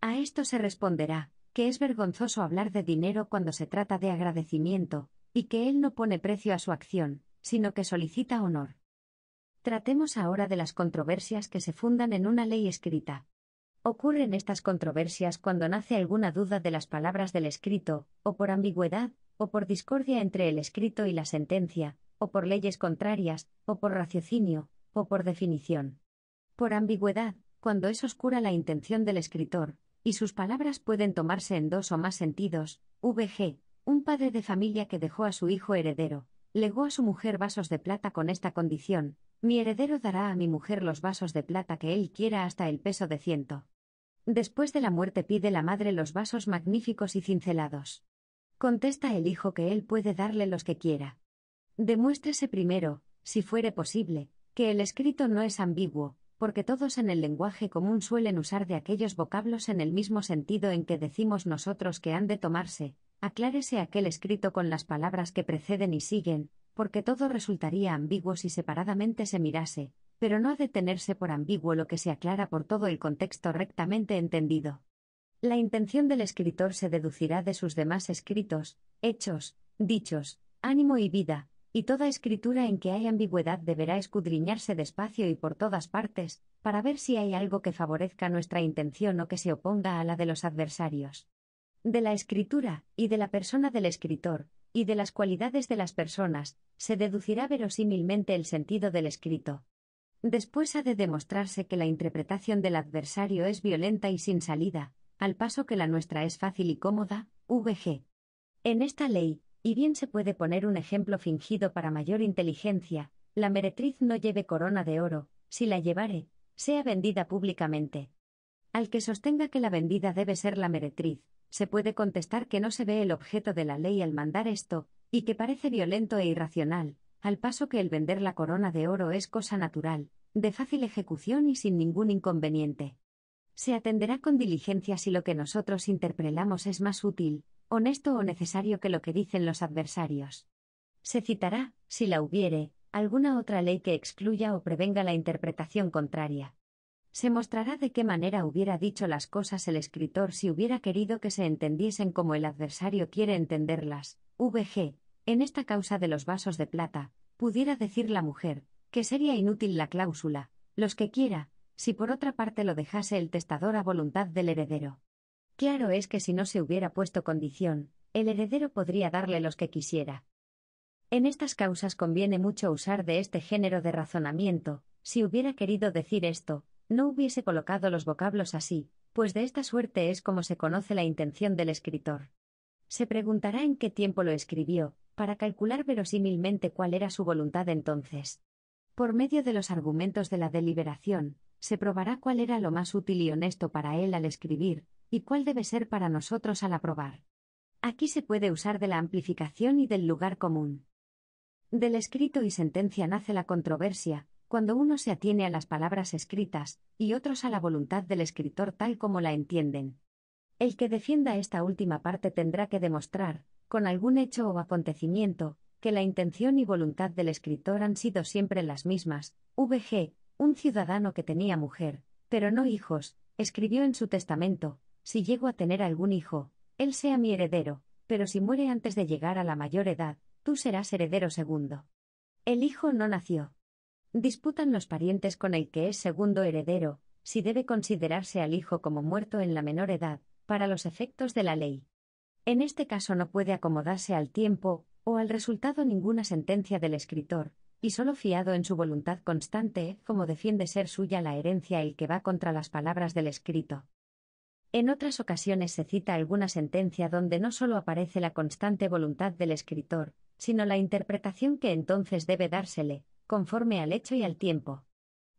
A esto se responderá, que es vergonzoso hablar de dinero cuando se trata de agradecimiento, y que él no pone precio a su acción, sino que solicita honor. Tratemos ahora de las controversias que se fundan en una ley escrita. Ocurren estas controversias cuando nace alguna duda de las palabras del escrito, o por ambigüedad, o por discordia entre el escrito y la sentencia, o por leyes contrarias, o por raciocinio, o por definición. Por ambigüedad, cuando es oscura la intención del escritor, y sus palabras pueden tomarse en dos o más sentidos, vg, un padre de familia que dejó a su hijo heredero, legó a su mujer vasos de plata con esta condición, mi heredero dará a mi mujer los vasos de plata que él quiera hasta el peso de ciento. Después de la muerte pide la madre los vasos magníficos y cincelados. Contesta el hijo que él puede darle los que quiera. Demuéstrese primero, si fuere posible, que el escrito no es ambiguo, porque todos en el lenguaje común suelen usar de aquellos vocablos en el mismo sentido en que decimos nosotros que han de tomarse, Aclárese aquel escrito con las palabras que preceden y siguen, porque todo resultaría ambiguo si separadamente se mirase, pero no ha de tenerse por ambiguo lo que se aclara por todo el contexto rectamente entendido. La intención del escritor se deducirá de sus demás escritos, hechos, dichos, ánimo y vida, y toda escritura en que hay ambigüedad deberá escudriñarse despacio y por todas partes, para ver si hay algo que favorezca nuestra intención o que se oponga a la de los adversarios de la escritura, y de la persona del escritor, y de las cualidades de las personas, se deducirá verosímilmente el sentido del escrito. Después ha de demostrarse que la interpretación del adversario es violenta y sin salida, al paso que la nuestra es fácil y cómoda, VG. En esta ley, y bien se puede poner un ejemplo fingido para mayor inteligencia, la meretriz no lleve corona de oro, si la llevare, sea vendida públicamente. Al que sostenga que la vendida debe ser la meretriz, se puede contestar que no se ve el objeto de la ley al mandar esto, y que parece violento e irracional, al paso que el vender la corona de oro es cosa natural, de fácil ejecución y sin ningún inconveniente. Se atenderá con diligencia si lo que nosotros interpelamos es más útil, honesto o necesario que lo que dicen los adversarios. Se citará, si la hubiere, alguna otra ley que excluya o prevenga la interpretación contraria. Se mostrará de qué manera hubiera dicho las cosas el escritor si hubiera querido que se entendiesen como el adversario quiere entenderlas. VG. En esta causa de los vasos de plata, pudiera decir la mujer, que sería inútil la cláusula, los que quiera, si por otra parte lo dejase el testador a voluntad del heredero. Claro es que si no se hubiera puesto condición, el heredero podría darle los que quisiera. En estas causas conviene mucho usar de este género de razonamiento, si hubiera querido decir esto, no hubiese colocado los vocablos así, pues de esta suerte es como se conoce la intención del escritor. Se preguntará en qué tiempo lo escribió, para calcular verosímilmente cuál era su voluntad entonces. Por medio de los argumentos de la deliberación, se probará cuál era lo más útil y honesto para él al escribir, y cuál debe ser para nosotros al aprobar. Aquí se puede usar de la amplificación y del lugar común. Del escrito y sentencia nace la controversia, cuando uno se atiene a las palabras escritas, y otros a la voluntad del escritor tal como la entienden. El que defienda esta última parte tendrá que demostrar, con algún hecho o acontecimiento, que la intención y voluntad del escritor han sido siempre las mismas. VG, un ciudadano que tenía mujer, pero no hijos, escribió en su testamento, si llego a tener algún hijo, él sea mi heredero, pero si muere antes de llegar a la mayor edad, tú serás heredero segundo. El hijo no nació. Disputan los parientes con el que es segundo heredero, si debe considerarse al hijo como muerto en la menor edad, para los efectos de la ley. En este caso no puede acomodarse al tiempo, o al resultado ninguna sentencia del escritor, y solo fiado en su voluntad constante, como defiende ser suya la herencia el que va contra las palabras del escrito. En otras ocasiones se cita alguna sentencia donde no solo aparece la constante voluntad del escritor, sino la interpretación que entonces debe dársele, conforme al hecho y al tiempo.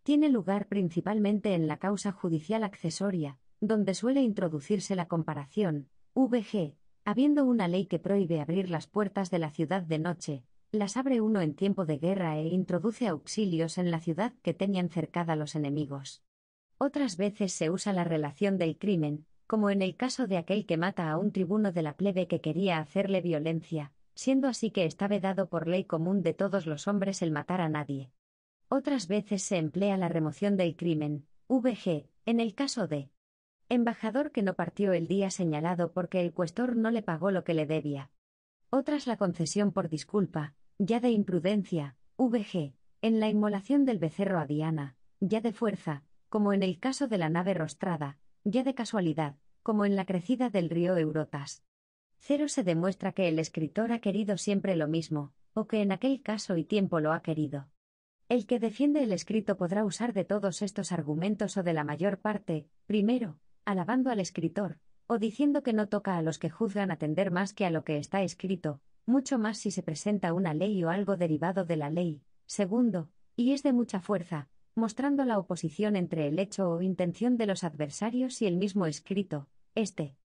Tiene lugar principalmente en la causa judicial accesoria, donde suele introducirse la comparación, VG, habiendo una ley que prohíbe abrir las puertas de la ciudad de noche, las abre uno en tiempo de guerra e introduce auxilios en la ciudad que tenían cercada los enemigos. Otras veces se usa la relación del crimen, como en el caso de aquel que mata a un tribuno de la plebe que quería hacerle violencia, siendo así que está vedado por ley común de todos los hombres el matar a nadie. Otras veces se emplea la remoción del crimen, VG, en el caso de embajador que no partió el día señalado porque el cuestor no le pagó lo que le debía. Otras la concesión por disculpa, ya de imprudencia, VG, en la inmolación del becerro a Diana, ya de fuerza, como en el caso de la nave rostrada, ya de casualidad, como en la crecida del río Eurotas. Cero se demuestra que el escritor ha querido siempre lo mismo, o que en aquel caso y tiempo lo ha querido. El que defiende el escrito podrá usar de todos estos argumentos o de la mayor parte, primero, alabando al escritor, o diciendo que no toca a los que juzgan atender más que a lo que está escrito, mucho más si se presenta una ley o algo derivado de la ley, segundo, y es de mucha fuerza, mostrando la oposición entre el hecho o intención de los adversarios y el mismo escrito, este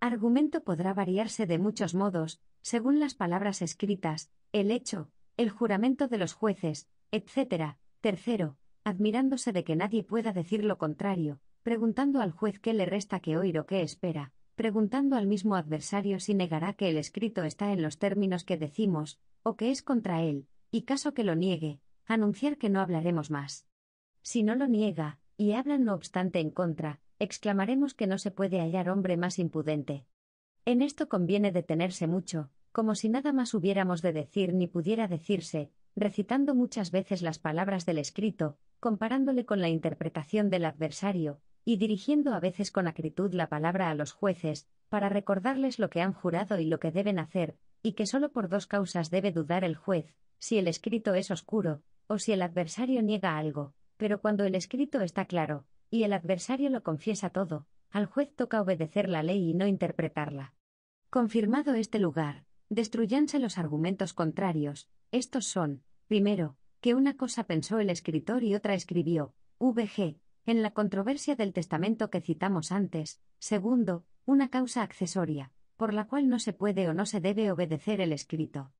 argumento podrá variarse de muchos modos, según las palabras escritas, el hecho, el juramento de los jueces, etc. Tercero, admirándose de que nadie pueda decir lo contrario, preguntando al juez qué le resta que oír o qué espera, preguntando al mismo adversario si negará que el escrito está en los términos que decimos, o que es contra él, y caso que lo niegue, anunciar que no hablaremos más. Si no lo niega, y habla no obstante en contra, exclamaremos que no se puede hallar hombre más impudente. En esto conviene detenerse mucho, como si nada más hubiéramos de decir ni pudiera decirse, recitando muchas veces las palabras del escrito, comparándole con la interpretación del adversario, y dirigiendo a veces con acritud la palabra a los jueces, para recordarles lo que han jurado y lo que deben hacer, y que sólo por dos causas debe dudar el juez, si el escrito es oscuro, o si el adversario niega algo, pero cuando el escrito está claro, y el adversario lo confiesa todo, al juez toca obedecer la ley y no interpretarla. Confirmado este lugar, destruyanse los argumentos contrarios, estos son, primero, que una cosa pensó el escritor y otra escribió, VG, en la controversia del testamento que citamos antes, segundo, una causa accesoria, por la cual no se puede o no se debe obedecer el escrito.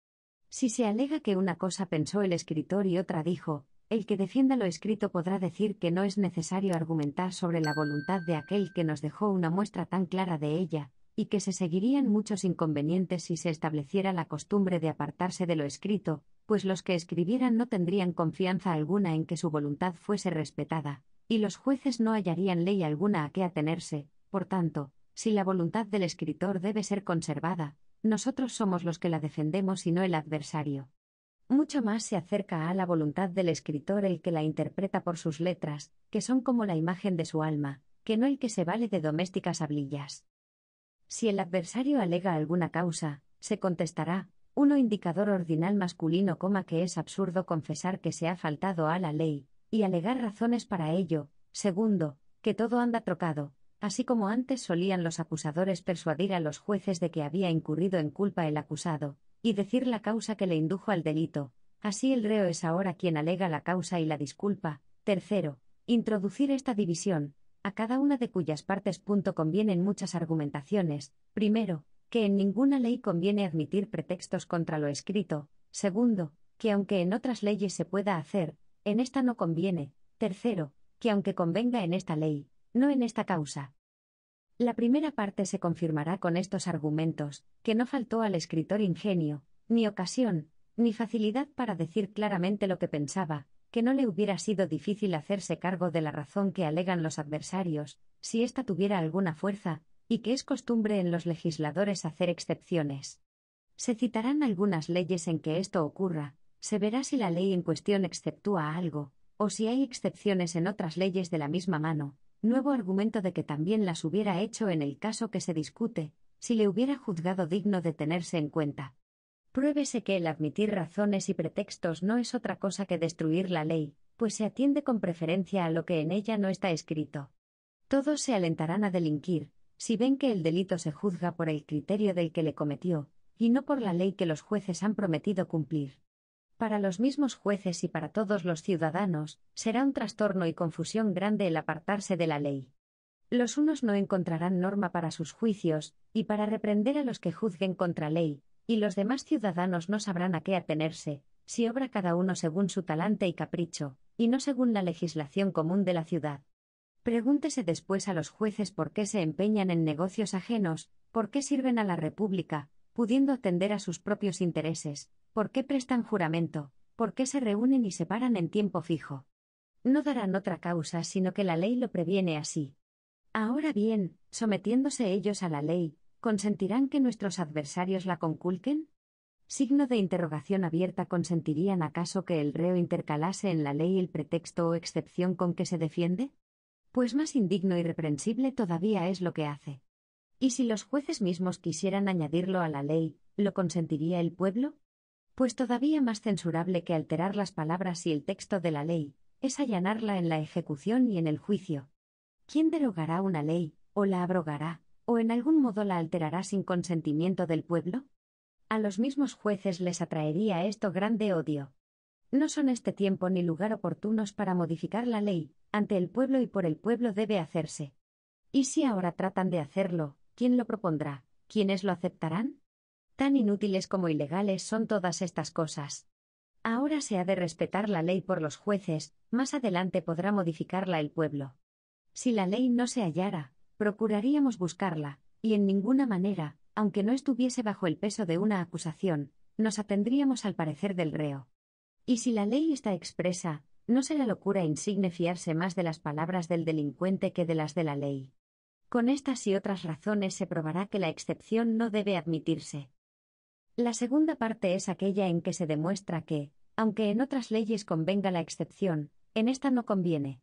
Si se alega que una cosa pensó el escritor y otra dijo, el que defienda lo escrito podrá decir que no es necesario argumentar sobre la voluntad de aquel que nos dejó una muestra tan clara de ella, y que se seguirían muchos inconvenientes si se estableciera la costumbre de apartarse de lo escrito, pues los que escribieran no tendrían confianza alguna en que su voluntad fuese respetada, y los jueces no hallarían ley alguna a qué atenerse, por tanto, si la voluntad del escritor debe ser conservada, nosotros somos los que la defendemos y no el adversario mucho más se acerca a la voluntad del escritor el que la interpreta por sus letras, que son como la imagen de su alma, que no el que se vale de domésticas hablillas. Si el adversario alega alguna causa, se contestará, uno indicador ordinal masculino, coma que es absurdo confesar que se ha faltado a la ley, y alegar razones para ello, segundo, que todo anda trocado, así como antes solían los acusadores persuadir a los jueces de que había incurrido en culpa el acusado, y decir la causa que le indujo al delito. Así el reo es ahora quien alega la causa y la disculpa. Tercero, introducir esta división, a cada una de cuyas partes punto convienen muchas argumentaciones. Primero, que en ninguna ley conviene admitir pretextos contra lo escrito. Segundo, que aunque en otras leyes se pueda hacer, en esta no conviene. Tercero, que aunque convenga en esta ley, no en esta causa, la primera parte se confirmará con estos argumentos, que no faltó al escritor ingenio, ni ocasión, ni facilidad para decir claramente lo que pensaba, que no le hubiera sido difícil hacerse cargo de la razón que alegan los adversarios, si ésta tuviera alguna fuerza, y que es costumbre en los legisladores hacer excepciones. Se citarán algunas leyes en que esto ocurra, se verá si la ley en cuestión exceptúa algo, o si hay excepciones en otras leyes de la misma mano, nuevo argumento de que también las hubiera hecho en el caso que se discute, si le hubiera juzgado digno de tenerse en cuenta. Pruébese que el admitir razones y pretextos no es otra cosa que destruir la ley, pues se atiende con preferencia a lo que en ella no está escrito. Todos se alentarán a delinquir, si ven que el delito se juzga por el criterio del que le cometió, y no por la ley que los jueces han prometido cumplir para los mismos jueces y para todos los ciudadanos, será un trastorno y confusión grande el apartarse de la ley. Los unos no encontrarán norma para sus juicios, y para reprender a los que juzguen contra ley, y los demás ciudadanos no sabrán a qué atenerse, si obra cada uno según su talante y capricho, y no según la legislación común de la ciudad. Pregúntese después a los jueces por qué se empeñan en negocios ajenos, por qué sirven a la República, pudiendo atender a sus propios intereses, ¿Por qué prestan juramento? ¿Por qué se reúnen y se paran en tiempo fijo? No darán otra causa, sino que la ley lo previene así. Ahora bien, sometiéndose ellos a la ley, ¿consentirán que nuestros adversarios la conculquen? Signo de interrogación abierta ¿consentirían acaso que el reo intercalase en la ley el pretexto o excepción con que se defiende? Pues más indigno y reprensible todavía es lo que hace. ¿Y si los jueces mismos quisieran añadirlo a la ley, lo consentiría el pueblo? Pues todavía más censurable que alterar las palabras y el texto de la ley, es allanarla en la ejecución y en el juicio. ¿Quién derogará una ley, o la abrogará, o en algún modo la alterará sin consentimiento del pueblo? A los mismos jueces les atraería esto grande odio. No son este tiempo ni lugar oportunos para modificar la ley, ante el pueblo y por el pueblo debe hacerse. Y si ahora tratan de hacerlo, ¿quién lo propondrá? ¿Quiénes lo aceptarán? Tan inútiles como ilegales son todas estas cosas. Ahora se ha de respetar la ley por los jueces, más adelante podrá modificarla el pueblo. Si la ley no se hallara, procuraríamos buscarla, y en ninguna manera, aunque no estuviese bajo el peso de una acusación, nos atendríamos al parecer del reo. Y si la ley está expresa, no será locura insigne fiarse más de las palabras del delincuente que de las de la ley. Con estas y otras razones se probará que la excepción no debe admitirse. La segunda parte es aquella en que se demuestra que, aunque en otras leyes convenga la excepción, en esta no conviene.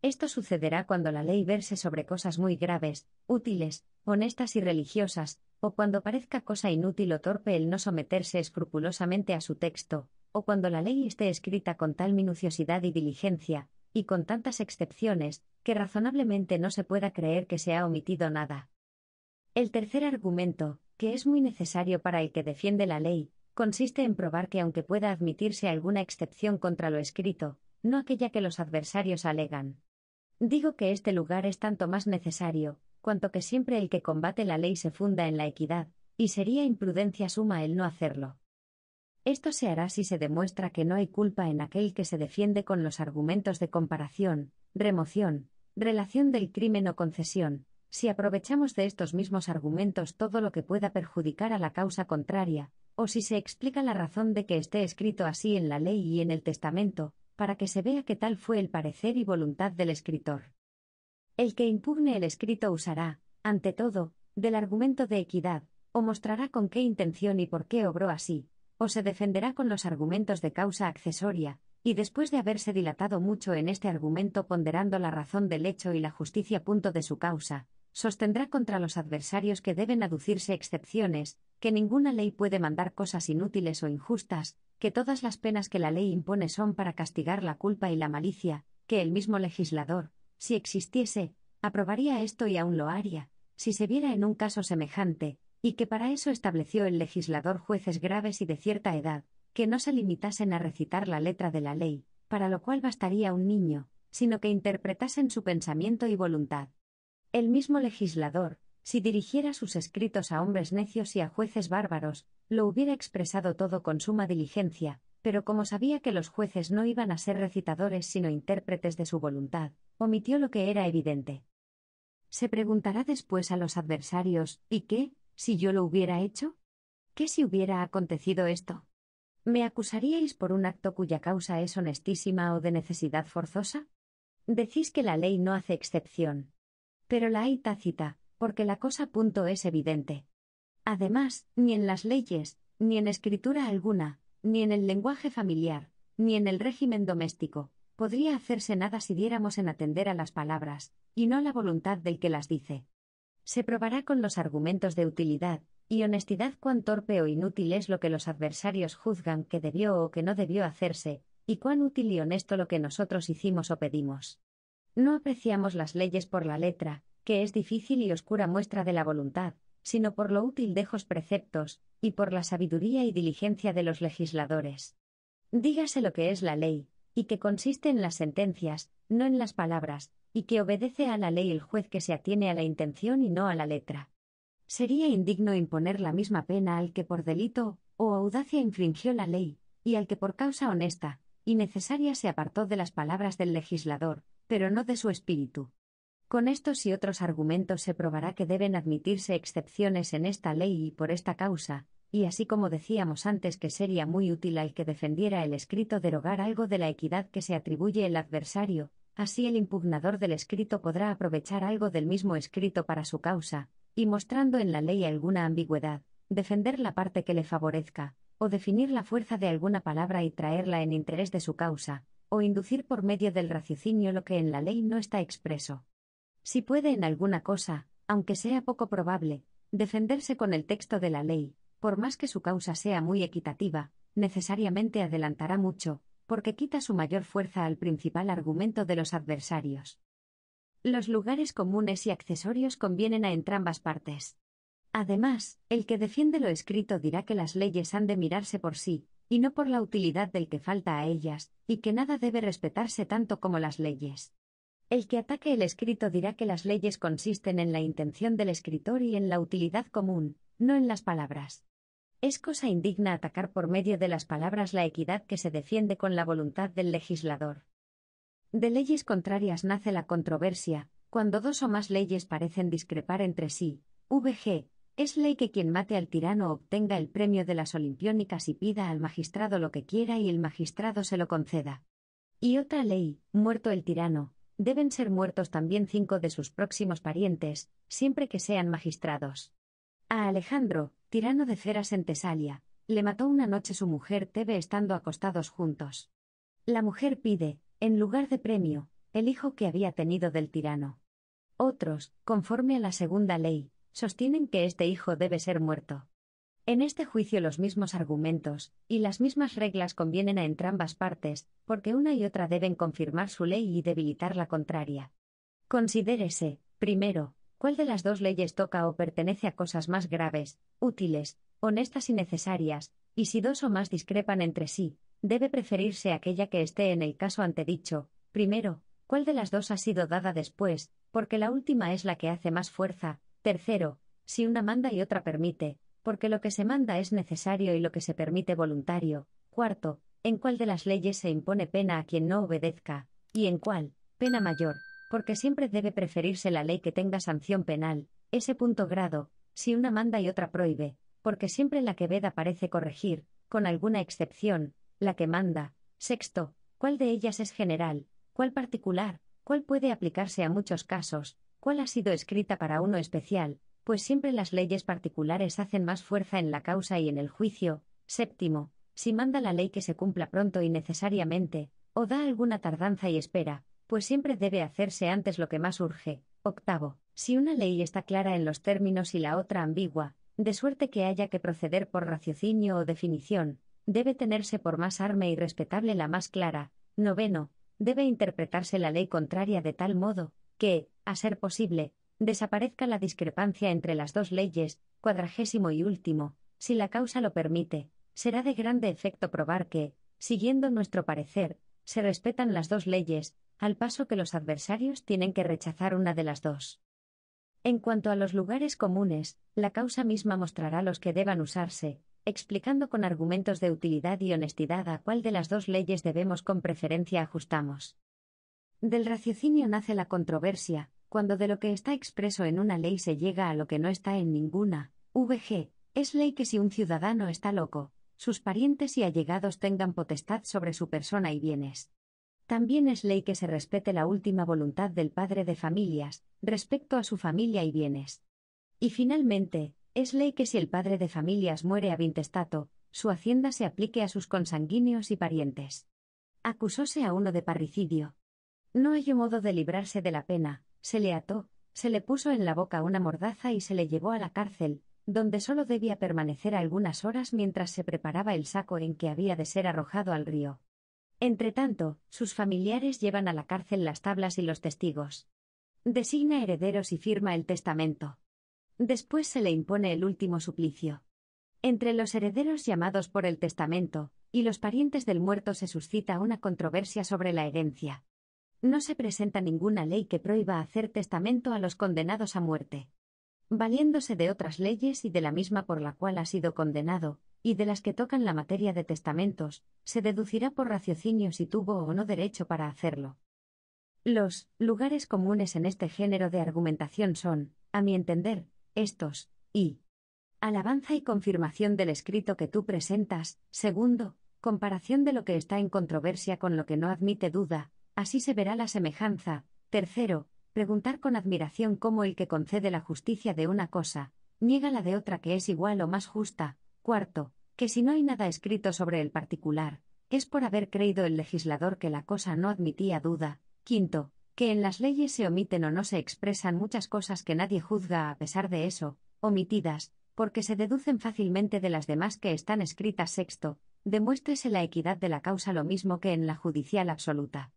Esto sucederá cuando la ley verse sobre cosas muy graves, útiles, honestas y religiosas, o cuando parezca cosa inútil o torpe el no someterse escrupulosamente a su texto, o cuando la ley esté escrita con tal minuciosidad y diligencia, y con tantas excepciones, que razonablemente no se pueda creer que se ha omitido nada. El tercer argumento, que es muy necesario para el que defiende la ley, consiste en probar que aunque pueda admitirse alguna excepción contra lo escrito, no aquella que los adversarios alegan. Digo que este lugar es tanto más necesario, cuanto que siempre el que combate la ley se funda en la equidad, y sería imprudencia suma el no hacerlo. Esto se hará si se demuestra que no hay culpa en aquel que se defiende con los argumentos de comparación, remoción, relación del crimen o concesión, si aprovechamos de estos mismos argumentos todo lo que pueda perjudicar a la causa contraria, o si se explica la razón de que esté escrito así en la ley y en el testamento, para que se vea que tal fue el parecer y voluntad del escritor. El que impugne el escrito usará, ante todo, del argumento de equidad, o mostrará con qué intención y por qué obró así, o se defenderá con los argumentos de causa accesoria, y después de haberse dilatado mucho en este argumento ponderando la razón del hecho y la justicia punto de su causa, sostendrá contra los adversarios que deben aducirse excepciones, que ninguna ley puede mandar cosas inútiles o injustas, que todas las penas que la ley impone son para castigar la culpa y la malicia, que el mismo legislador, si existiese, aprobaría esto y aún lo haría, si se viera en un caso semejante, y que para eso estableció el legislador jueces graves y de cierta edad, que no se limitasen a recitar la letra de la ley, para lo cual bastaría un niño, sino que interpretasen su pensamiento y voluntad. El mismo legislador, si dirigiera sus escritos a hombres necios y a jueces bárbaros, lo hubiera expresado todo con suma diligencia, pero como sabía que los jueces no iban a ser recitadores sino intérpretes de su voluntad, omitió lo que era evidente. Se preguntará después a los adversarios, ¿y qué, si yo lo hubiera hecho? ¿Qué si hubiera acontecido esto? ¿Me acusaríais por un acto cuya causa es honestísima o de necesidad forzosa? Decís que la ley no hace excepción, pero la hay tácita, porque la cosa punto es evidente. Además, ni en las leyes, ni en escritura alguna, ni en el lenguaje familiar, ni en el régimen doméstico, podría hacerse nada si diéramos en atender a las palabras, y no la voluntad del que las dice. Se probará con los argumentos de utilidad y honestidad cuán torpe o inútil es lo que los adversarios juzgan que debió o que no debió hacerse, y cuán útil y honesto lo que nosotros hicimos o pedimos. No apreciamos las leyes por la letra, que es difícil y oscura muestra de la voluntad, sino por lo útil dejos preceptos, y por la sabiduría y diligencia de los legisladores. Dígase lo que es la ley, y que consiste en las sentencias, no en las palabras, y que obedece a la ley el juez que se atiene a la intención y no a la letra. Sería indigno imponer la misma pena al que por delito o audacia infringió la ley, y al que por causa honesta y necesaria se apartó de las palabras del legislador, pero no de su espíritu. Con estos y otros argumentos se probará que deben admitirse excepciones en esta ley y por esta causa, y así como decíamos antes que sería muy útil al que defendiera el escrito derogar algo de la equidad que se atribuye el adversario, así el impugnador del escrito podrá aprovechar algo del mismo escrito para su causa, y mostrando en la ley alguna ambigüedad, defender la parte que le favorezca, o definir la fuerza de alguna palabra y traerla en interés de su causa, o inducir por medio del raciocinio lo que en la ley no está expreso. Si puede en alguna cosa, aunque sea poco probable, defenderse con el texto de la ley, por más que su causa sea muy equitativa, necesariamente adelantará mucho, porque quita su mayor fuerza al principal argumento de los adversarios. Los lugares comunes y accesorios convienen a entrambas partes. Además, el que defiende lo escrito dirá que las leyes han de mirarse por sí, y no por la utilidad del que falta a ellas, y que nada debe respetarse tanto como las leyes. El que ataque el escrito dirá que las leyes consisten en la intención del escritor y en la utilidad común, no en las palabras. Es cosa indigna atacar por medio de las palabras la equidad que se defiende con la voluntad del legislador. De leyes contrarias nace la controversia, cuando dos o más leyes parecen discrepar entre sí. VG, es ley que quien mate al tirano obtenga el premio de las Olimpiónicas y pida al magistrado lo que quiera y el magistrado se lo conceda. Y otra ley, muerto el tirano, deben ser muertos también cinco de sus próximos parientes, siempre que sean magistrados. A Alejandro, tirano de Ceras en Tesalia, le mató una noche su mujer Tebe estando acostados juntos. La mujer pide, en lugar de premio, el hijo que había tenido del tirano. Otros, conforme a la segunda ley, sostienen que este hijo debe ser muerto. En este juicio los mismos argumentos y las mismas reglas convienen a entrambas partes, porque una y otra deben confirmar su ley y debilitar la contraria. Considérese, primero, cuál de las dos leyes toca o pertenece a cosas más graves, útiles, honestas y necesarias, y si dos o más discrepan entre sí, debe preferirse aquella que esté en el caso antedicho, primero, cuál de las dos ha sido dada después, porque la última es la que hace más fuerza, Tercero, si una manda y otra permite, porque lo que se manda es necesario y lo que se permite voluntario. Cuarto, en cuál de las leyes se impone pena a quien no obedezca, y en cuál, pena mayor, porque siempre debe preferirse la ley que tenga sanción penal, ese punto grado, si una manda y otra prohíbe, porque siempre la que veda parece corregir, con alguna excepción, la que manda. Sexto, cuál de ellas es general, cuál particular, cuál puede aplicarse a muchos casos, cuál ha sido escrita para uno especial, pues siempre las leyes particulares hacen más fuerza en la causa y en el juicio. Séptimo, si manda la ley que se cumpla pronto y necesariamente, o da alguna tardanza y espera, pues siempre debe hacerse antes lo que más urge. Octavo, si una ley está clara en los términos y la otra ambigua, de suerte que haya que proceder por raciocinio o definición, debe tenerse por más arme y respetable la más clara. Noveno, debe interpretarse la ley contraria de tal modo, que, a ser posible, desaparezca la discrepancia entre las dos leyes, cuadragésimo y último, si la causa lo permite, será de grande efecto probar que, siguiendo nuestro parecer, se respetan las dos leyes, al paso que los adversarios tienen que rechazar una de las dos. En cuanto a los lugares comunes, la causa misma mostrará los que deban usarse, explicando con argumentos de utilidad y honestidad a cuál de las dos leyes debemos con preferencia ajustamos. Del raciocinio nace la controversia, cuando de lo que está expreso en una ley se llega a lo que no está en ninguna. VG, es ley que si un ciudadano está loco, sus parientes y allegados tengan potestad sobre su persona y bienes. También es ley que se respete la última voluntad del padre de familias, respecto a su familia y bienes. Y finalmente, es ley que si el padre de familias muere a vintestato, su hacienda se aplique a sus consanguíneos y parientes. Acusóse a uno de parricidio, no hay modo de librarse de la pena, se le ató, se le puso en la boca una mordaza y se le llevó a la cárcel, donde solo debía permanecer algunas horas mientras se preparaba el saco en que había de ser arrojado al río. Entretanto, sus familiares llevan a la cárcel las tablas y los testigos. Designa herederos y firma el testamento. Después se le impone el último suplicio. Entre los herederos llamados por el testamento, y los parientes del muerto se suscita una controversia sobre la herencia. No se presenta ninguna ley que prohíba hacer testamento a los condenados a muerte. Valiéndose de otras leyes y de la misma por la cual ha sido condenado, y de las que tocan la materia de testamentos, se deducirá por raciocinio si tuvo o no derecho para hacerlo. Los lugares comunes en este género de argumentación son, a mi entender, estos, y alabanza y confirmación del escrito que tú presentas, segundo, comparación de lo que está en controversia con lo que no admite duda, así se verá la semejanza. Tercero, preguntar con admiración cómo el que concede la justicia de una cosa, niega la de otra que es igual o más justa. Cuarto, que si no hay nada escrito sobre el particular, es por haber creído el legislador que la cosa no admitía duda. Quinto, que en las leyes se omiten o no se expresan muchas cosas que nadie juzga a pesar de eso, omitidas, porque se deducen fácilmente de las demás que están escritas. Sexto, demuéstrese la equidad de la causa lo mismo que en la judicial absoluta.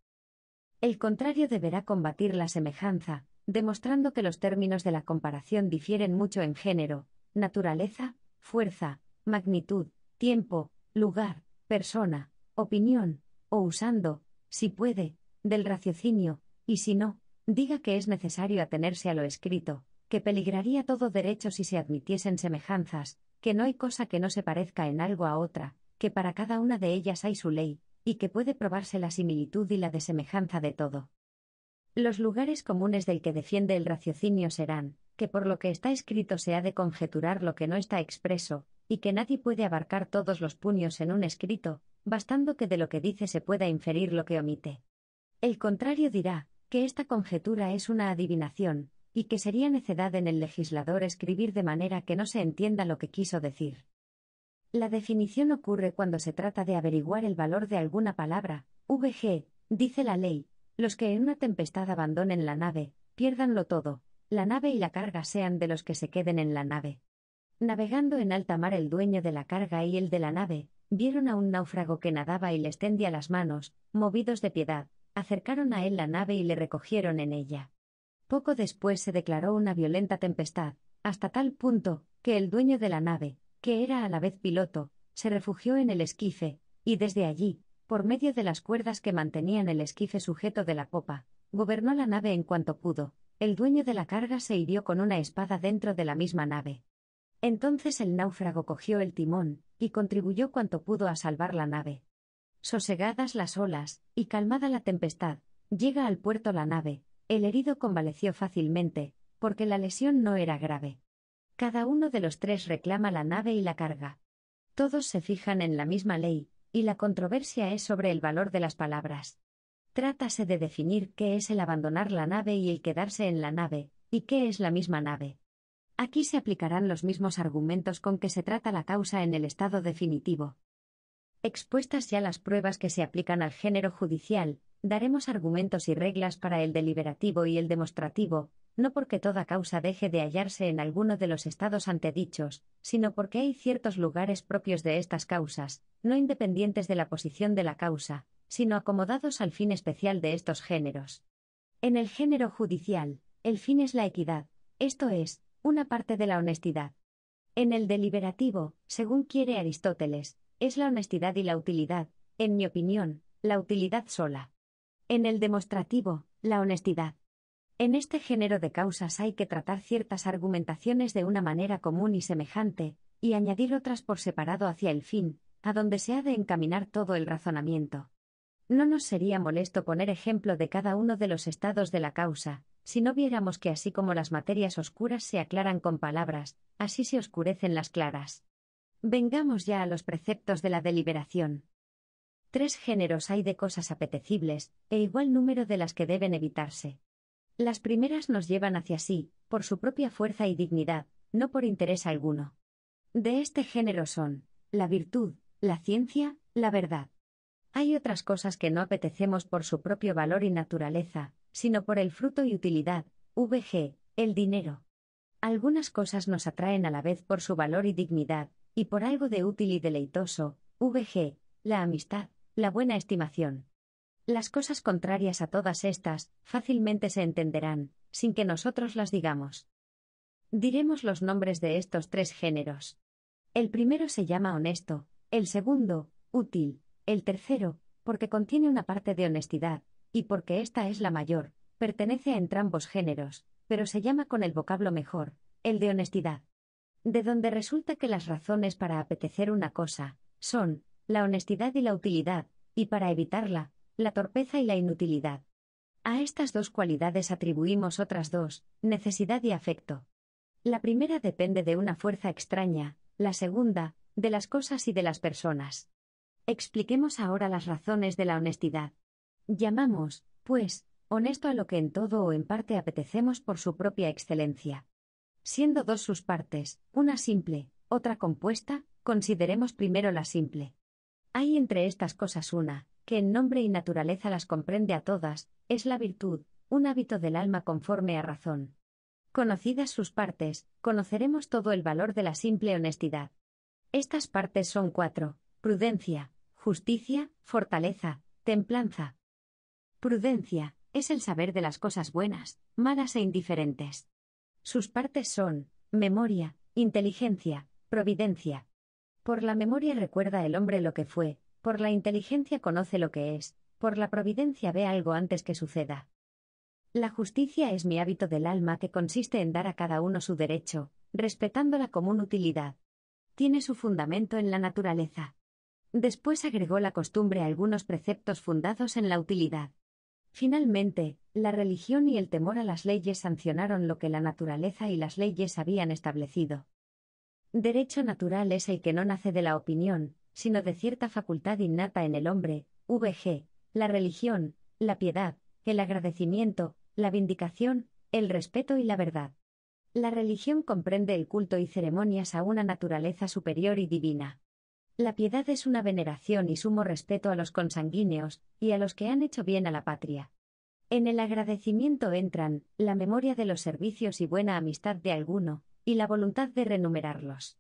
El contrario deberá combatir la semejanza, demostrando que los términos de la comparación difieren mucho en género, naturaleza, fuerza, magnitud, tiempo, lugar, persona, opinión, o usando, si puede, del raciocinio, y si no, diga que es necesario atenerse a lo escrito, que peligraría todo derecho si se admitiesen semejanzas, que no hay cosa que no se parezca en algo a otra, que para cada una de ellas hay su ley, y que puede probarse la similitud y la desemejanza de todo. Los lugares comunes del que defiende el raciocinio serán, que por lo que está escrito se ha de conjeturar lo que no está expreso, y que nadie puede abarcar todos los puños en un escrito, bastando que de lo que dice se pueda inferir lo que omite. El contrario dirá, que esta conjetura es una adivinación, y que sería necedad en el legislador escribir de manera que no se entienda lo que quiso decir. La definición ocurre cuando se trata de averiguar el valor de alguna palabra. VG, dice la ley, los que en una tempestad abandonen la nave, piérdanlo todo, la nave y la carga sean de los que se queden en la nave. Navegando en alta mar el dueño de la carga y el de la nave, vieron a un náufrago que nadaba y les tendía las manos, movidos de piedad, acercaron a él la nave y le recogieron en ella. Poco después se declaró una violenta tempestad, hasta tal punto, que el dueño de la nave, que era a la vez piloto, se refugió en el esquife, y desde allí, por medio de las cuerdas que mantenían el esquife sujeto de la popa, gobernó la nave en cuanto pudo. El dueño de la carga se hirió con una espada dentro de la misma nave. Entonces el náufrago cogió el timón, y contribuyó cuanto pudo a salvar la nave. Sosegadas las olas, y calmada la tempestad, llega al puerto la nave, el herido convaleció fácilmente, porque la lesión no era grave. Cada uno de los tres reclama la nave y la carga. Todos se fijan en la misma ley, y la controversia es sobre el valor de las palabras. Trátase de definir qué es el abandonar la nave y el quedarse en la nave, y qué es la misma nave. Aquí se aplicarán los mismos argumentos con que se trata la causa en el estado definitivo. Expuestas ya las pruebas que se aplican al género judicial, Daremos argumentos y reglas para el deliberativo y el demostrativo, no porque toda causa deje de hallarse en alguno de los estados antedichos, sino porque hay ciertos lugares propios de estas causas, no independientes de la posición de la causa, sino acomodados al fin especial de estos géneros. En el género judicial, el fin es la equidad, esto es, una parte de la honestidad. En el deliberativo, según quiere Aristóteles, es la honestidad y la utilidad, en mi opinión, la utilidad sola. En el demostrativo, la honestidad. En este género de causas hay que tratar ciertas argumentaciones de una manera común y semejante, y añadir otras por separado hacia el fin, a donde se ha de encaminar todo el razonamiento. No nos sería molesto poner ejemplo de cada uno de los estados de la causa, si no viéramos que así como las materias oscuras se aclaran con palabras, así se oscurecen las claras. Vengamos ya a los preceptos de la deliberación. Tres géneros hay de cosas apetecibles, e igual número de las que deben evitarse. Las primeras nos llevan hacia sí, por su propia fuerza y dignidad, no por interés alguno. De este género son, la virtud, la ciencia, la verdad. Hay otras cosas que no apetecemos por su propio valor y naturaleza, sino por el fruto y utilidad, VG, el dinero. Algunas cosas nos atraen a la vez por su valor y dignidad, y por algo de útil y deleitoso, VG, la amistad. La buena estimación. Las cosas contrarias a todas estas fácilmente se entenderán, sin que nosotros las digamos. Diremos los nombres de estos tres géneros. El primero se llama honesto, el segundo, útil, el tercero, porque contiene una parte de honestidad, y porque esta es la mayor, pertenece a entrambos géneros, pero se llama con el vocablo mejor, el de honestidad. De donde resulta que las razones para apetecer una cosa, son, la honestidad y la utilidad, y para evitarla, la torpeza y la inutilidad. A estas dos cualidades atribuimos otras dos, necesidad y afecto. La primera depende de una fuerza extraña, la segunda, de las cosas y de las personas. Expliquemos ahora las razones de la honestidad. Llamamos, pues, honesto a lo que en todo o en parte apetecemos por su propia excelencia. Siendo dos sus partes, una simple, otra compuesta, consideremos primero la simple. Hay entre estas cosas una, que en nombre y naturaleza las comprende a todas, es la virtud, un hábito del alma conforme a razón. Conocidas sus partes, conoceremos todo el valor de la simple honestidad. Estas partes son cuatro, prudencia, justicia, fortaleza, templanza. Prudencia, es el saber de las cosas buenas, malas e indiferentes. Sus partes son, memoria, inteligencia, providencia, por la memoria recuerda el hombre lo que fue, por la inteligencia conoce lo que es, por la providencia ve algo antes que suceda. La justicia es mi hábito del alma que consiste en dar a cada uno su derecho, respetando la común utilidad. Tiene su fundamento en la naturaleza. Después agregó la costumbre a algunos preceptos fundados en la utilidad. Finalmente, la religión y el temor a las leyes sancionaron lo que la naturaleza y las leyes habían establecido. Derecho natural es el que no nace de la opinión, sino de cierta facultad innata en el hombre, VG, la religión, la piedad, el agradecimiento, la vindicación, el respeto y la verdad. La religión comprende el culto y ceremonias a una naturaleza superior y divina. La piedad es una veneración y sumo respeto a los consanguíneos y a los que han hecho bien a la patria. En el agradecimiento entran la memoria de los servicios y buena amistad de alguno, y la voluntad de renumerarlos.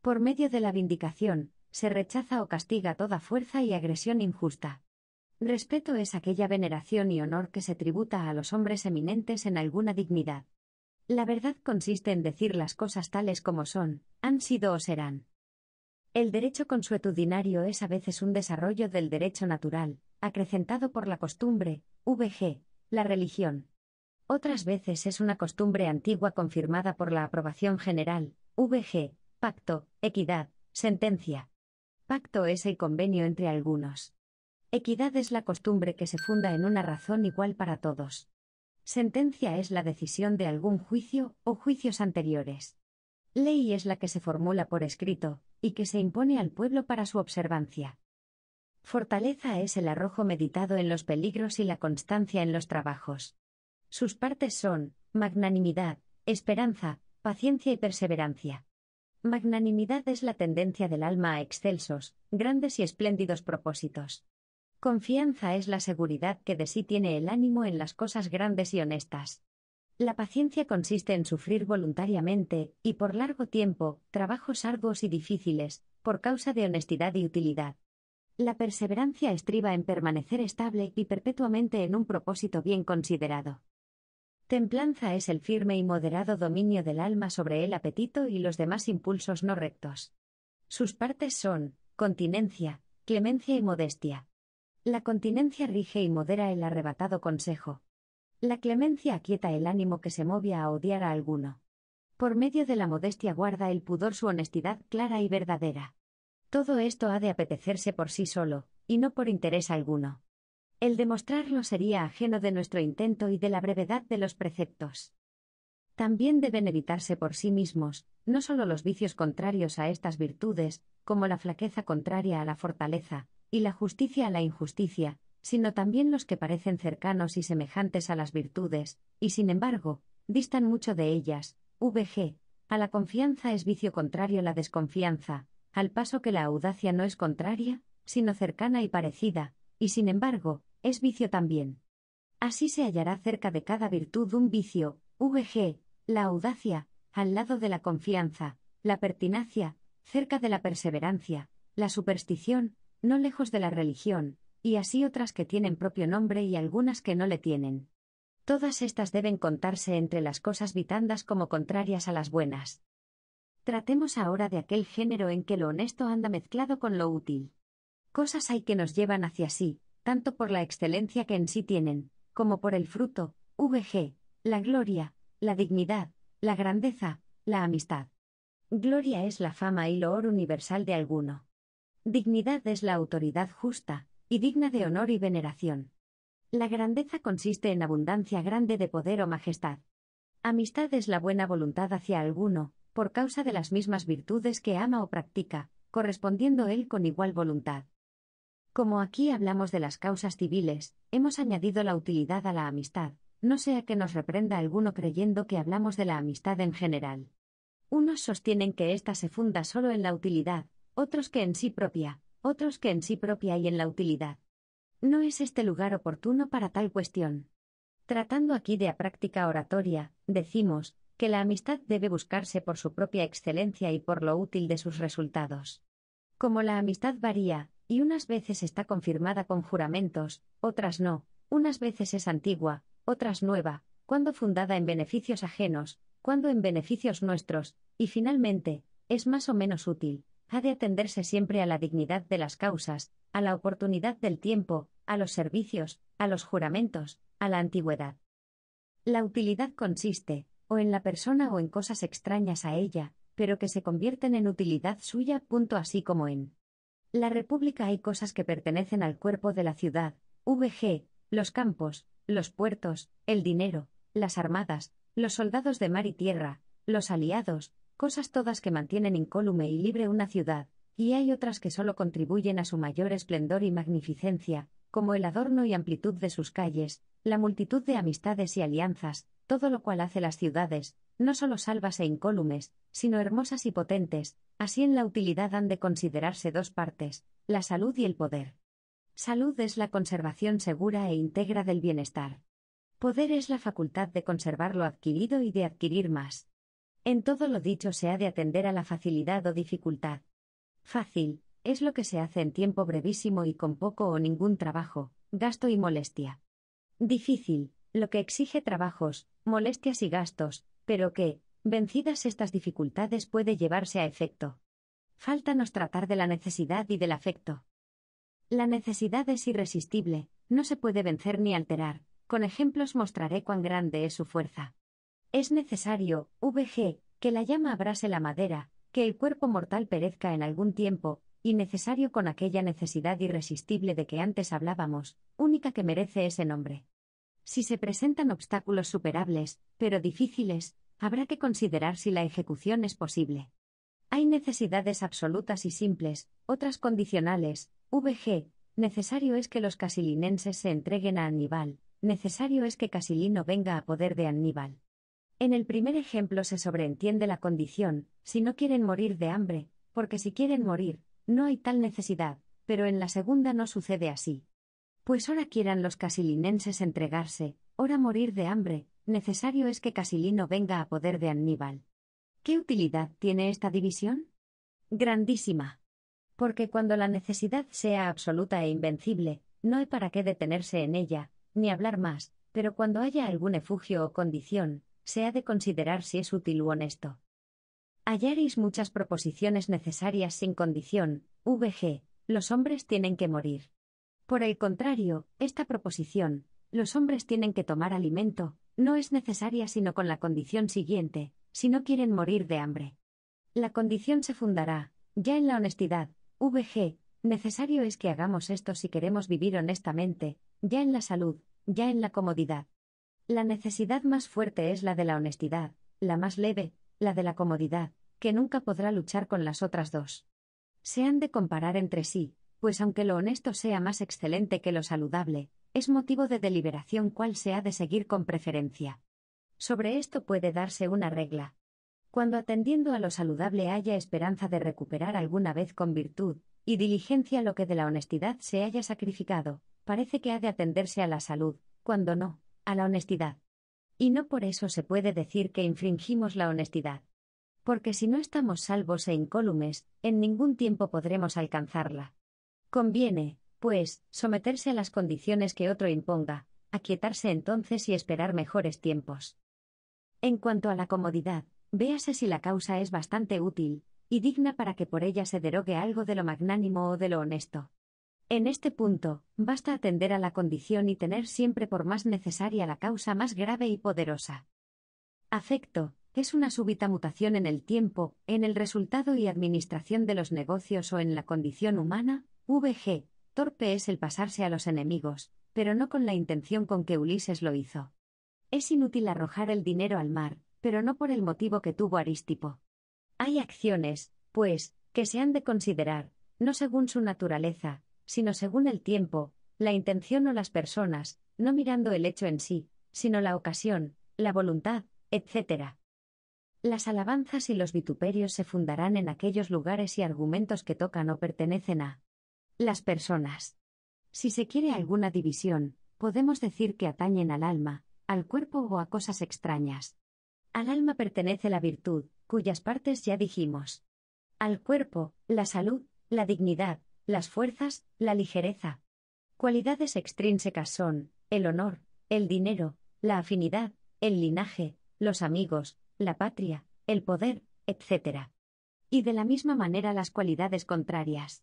Por medio de la vindicación, se rechaza o castiga toda fuerza y agresión injusta. Respeto es aquella veneración y honor que se tributa a los hombres eminentes en alguna dignidad. La verdad consiste en decir las cosas tales como son, han sido o serán. El derecho consuetudinario es a veces un desarrollo del derecho natural, acrecentado por la costumbre, vg, la religión, otras veces es una costumbre antigua confirmada por la aprobación general, VG, pacto, equidad, sentencia. Pacto es el convenio entre algunos. Equidad es la costumbre que se funda en una razón igual para todos. Sentencia es la decisión de algún juicio o juicios anteriores. Ley es la que se formula por escrito, y que se impone al pueblo para su observancia. Fortaleza es el arrojo meditado en los peligros y la constancia en los trabajos. Sus partes son magnanimidad, esperanza, paciencia y perseverancia. Magnanimidad es la tendencia del alma a excelsos, grandes y espléndidos propósitos. Confianza es la seguridad que de sí tiene el ánimo en las cosas grandes y honestas. La paciencia consiste en sufrir voluntariamente, y por largo tiempo, trabajos arduos y difíciles, por causa de honestidad y utilidad. La perseverancia estriba en permanecer estable y perpetuamente en un propósito bien considerado. Templanza es el firme y moderado dominio del alma sobre el apetito y los demás impulsos no rectos. Sus partes son continencia, clemencia y modestia. La continencia rige y modera el arrebatado consejo. La clemencia aquieta el ánimo que se move a odiar a alguno. Por medio de la modestia guarda el pudor su honestidad clara y verdadera. Todo esto ha de apetecerse por sí solo, y no por interés alguno. El demostrarlo sería ajeno de nuestro intento y de la brevedad de los preceptos. También deben evitarse por sí mismos, no solo los vicios contrarios a estas virtudes, como la flaqueza contraria a la fortaleza, y la justicia a la injusticia, sino también los que parecen cercanos y semejantes a las virtudes, y sin embargo, distan mucho de ellas. VG. A la confianza es vicio contrario la desconfianza, al paso que la audacia no es contraria, sino cercana y parecida, y sin embargo, es vicio también. Así se hallará cerca de cada virtud un vicio, VG, la audacia, al lado de la confianza, la pertinacia, cerca de la perseverancia, la superstición, no lejos de la religión, y así otras que tienen propio nombre y algunas que no le tienen. Todas estas deben contarse entre las cosas vitandas como contrarias a las buenas. Tratemos ahora de aquel género en que lo honesto anda mezclado con lo útil. Cosas hay que nos llevan hacia sí, tanto por la excelencia que en sí tienen, como por el fruto, VG, la gloria, la dignidad, la grandeza, la amistad. Gloria es la fama y loor universal de alguno. Dignidad es la autoridad justa, y digna de honor y veneración. La grandeza consiste en abundancia grande de poder o majestad. Amistad es la buena voluntad hacia alguno, por causa de las mismas virtudes que ama o practica, correspondiendo él con igual voluntad. Como aquí hablamos de las causas civiles, hemos añadido la utilidad a la amistad, no sea que nos reprenda alguno creyendo que hablamos de la amistad en general. Unos sostienen que ésta se funda solo en la utilidad, otros que en sí propia, otros que en sí propia y en la utilidad. No es este lugar oportuno para tal cuestión. Tratando aquí de la práctica oratoria, decimos, que la amistad debe buscarse por su propia excelencia y por lo útil de sus resultados. Como la amistad varía, y unas veces está confirmada con juramentos, otras no, unas veces es antigua, otras nueva, cuando fundada en beneficios ajenos, cuando en beneficios nuestros, y finalmente, es más o menos útil, ha de atenderse siempre a la dignidad de las causas, a la oportunidad del tiempo, a los servicios, a los juramentos, a la antigüedad. La utilidad consiste, o en la persona o en cosas extrañas a ella, pero que se convierten en utilidad suya, punto así como en la República hay cosas que pertenecen al cuerpo de la ciudad, VG, los campos, los puertos, el dinero, las armadas, los soldados de mar y tierra, los aliados, cosas todas que mantienen incólume y libre una ciudad, y hay otras que solo contribuyen a su mayor esplendor y magnificencia, como el adorno y amplitud de sus calles, la multitud de amistades y alianzas, todo lo cual hace las ciudades, no solo salvas e incólumes, sino hermosas y potentes, así en la utilidad han de considerarse dos partes, la salud y el poder. Salud es la conservación segura e íntegra del bienestar. Poder es la facultad de conservar lo adquirido y de adquirir más. En todo lo dicho se ha de atender a la facilidad o dificultad. Fácil, es lo que se hace en tiempo brevísimo y con poco o ningún trabajo, gasto y molestia. Difícil, lo que exige trabajos, molestias y gastos, pero que, vencidas estas dificultades, puede llevarse a efecto. Faltanos tratar de la necesidad y del afecto. La necesidad es irresistible, no se puede vencer ni alterar, con ejemplos mostraré cuán grande es su fuerza. Es necesario, VG, que la llama abrase la madera, que el cuerpo mortal perezca en algún tiempo, y necesario con aquella necesidad irresistible de que antes hablábamos, única que merece ese nombre. Si se presentan obstáculos superables, pero difíciles, habrá que considerar si la ejecución es posible. Hay necesidades absolutas y simples, otras condicionales, VG, necesario es que los casilinenses se entreguen a Aníbal, necesario es que Casilino venga a poder de Aníbal. En el primer ejemplo se sobreentiende la condición, si no quieren morir de hambre, porque si quieren morir, no hay tal necesidad, pero en la segunda no sucede así. Pues ora quieran los casilinenses entregarse, ora morir de hambre, necesario es que Casilino venga a poder de Aníbal. ¿Qué utilidad tiene esta división? Grandísima. Porque cuando la necesidad sea absoluta e invencible, no hay para qué detenerse en ella, ni hablar más, pero cuando haya algún efugio o condición, se ha de considerar si es útil u honesto. Hallaréis muchas proposiciones necesarias sin condición, VG, los hombres tienen que morir. Por el contrario, esta proposición, los hombres tienen que tomar alimento, no es necesaria sino con la condición siguiente, si no quieren morir de hambre. La condición se fundará, ya en la honestidad, VG, necesario es que hagamos esto si queremos vivir honestamente, ya en la salud, ya en la comodidad. La necesidad más fuerte es la de la honestidad, la más leve, la de la comodidad, que nunca podrá luchar con las otras dos. Se han de comparar entre sí, pues aunque lo honesto sea más excelente que lo saludable, es motivo de deliberación cuál se ha de seguir con preferencia. Sobre esto puede darse una regla. Cuando atendiendo a lo saludable haya esperanza de recuperar alguna vez con virtud y diligencia lo que de la honestidad se haya sacrificado, parece que ha de atenderse a la salud, cuando no, a la honestidad. Y no por eso se puede decir que infringimos la honestidad. Porque si no estamos salvos e incólumes, en ningún tiempo podremos alcanzarla. Conviene, pues, someterse a las condiciones que otro imponga, aquietarse entonces y esperar mejores tiempos. En cuanto a la comodidad, véase si la causa es bastante útil, y digna para que por ella se derogue algo de lo magnánimo o de lo honesto. En este punto, basta atender a la condición y tener siempre por más necesaria la causa más grave y poderosa. Afecto, es una súbita mutación en el tiempo, en el resultado y administración de los negocios o en la condición humana, VG, torpe es el pasarse a los enemigos, pero no con la intención con que Ulises lo hizo. Es inútil arrojar el dinero al mar, pero no por el motivo que tuvo Aristipo. Hay acciones, pues, que se han de considerar, no según su naturaleza, sino según el tiempo, la intención o las personas, no mirando el hecho en sí, sino la ocasión, la voluntad, etc. Las alabanzas y los vituperios se fundarán en aquellos lugares y argumentos que tocan o pertenecen a las personas. Si se quiere alguna división, podemos decir que atañen al alma, al cuerpo o a cosas extrañas. Al alma pertenece la virtud, cuyas partes ya dijimos. Al cuerpo, la salud, la dignidad, las fuerzas, la ligereza. Cualidades extrínsecas son, el honor, el dinero, la afinidad, el linaje, los amigos, la patria, el poder, etc. Y de la misma manera las cualidades contrarias.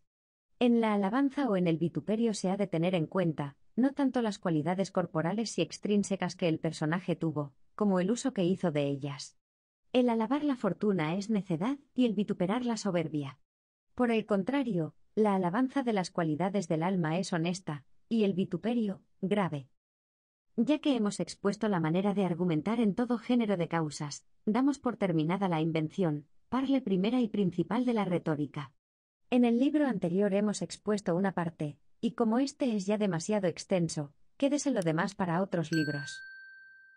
En la alabanza o en el vituperio se ha de tener en cuenta, no tanto las cualidades corporales y extrínsecas que el personaje tuvo, como el uso que hizo de ellas. El alabar la fortuna es necedad y el vituperar la soberbia. Por el contrario, la alabanza de las cualidades del alma es honesta, y el vituperio, grave. Ya que hemos expuesto la manera de argumentar en todo género de causas, damos por terminada la invención, parle primera y principal de la retórica. En el libro anterior hemos expuesto una parte, y como este es ya demasiado extenso, quédese lo demás para otros libros.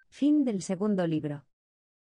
Fin del segundo libro.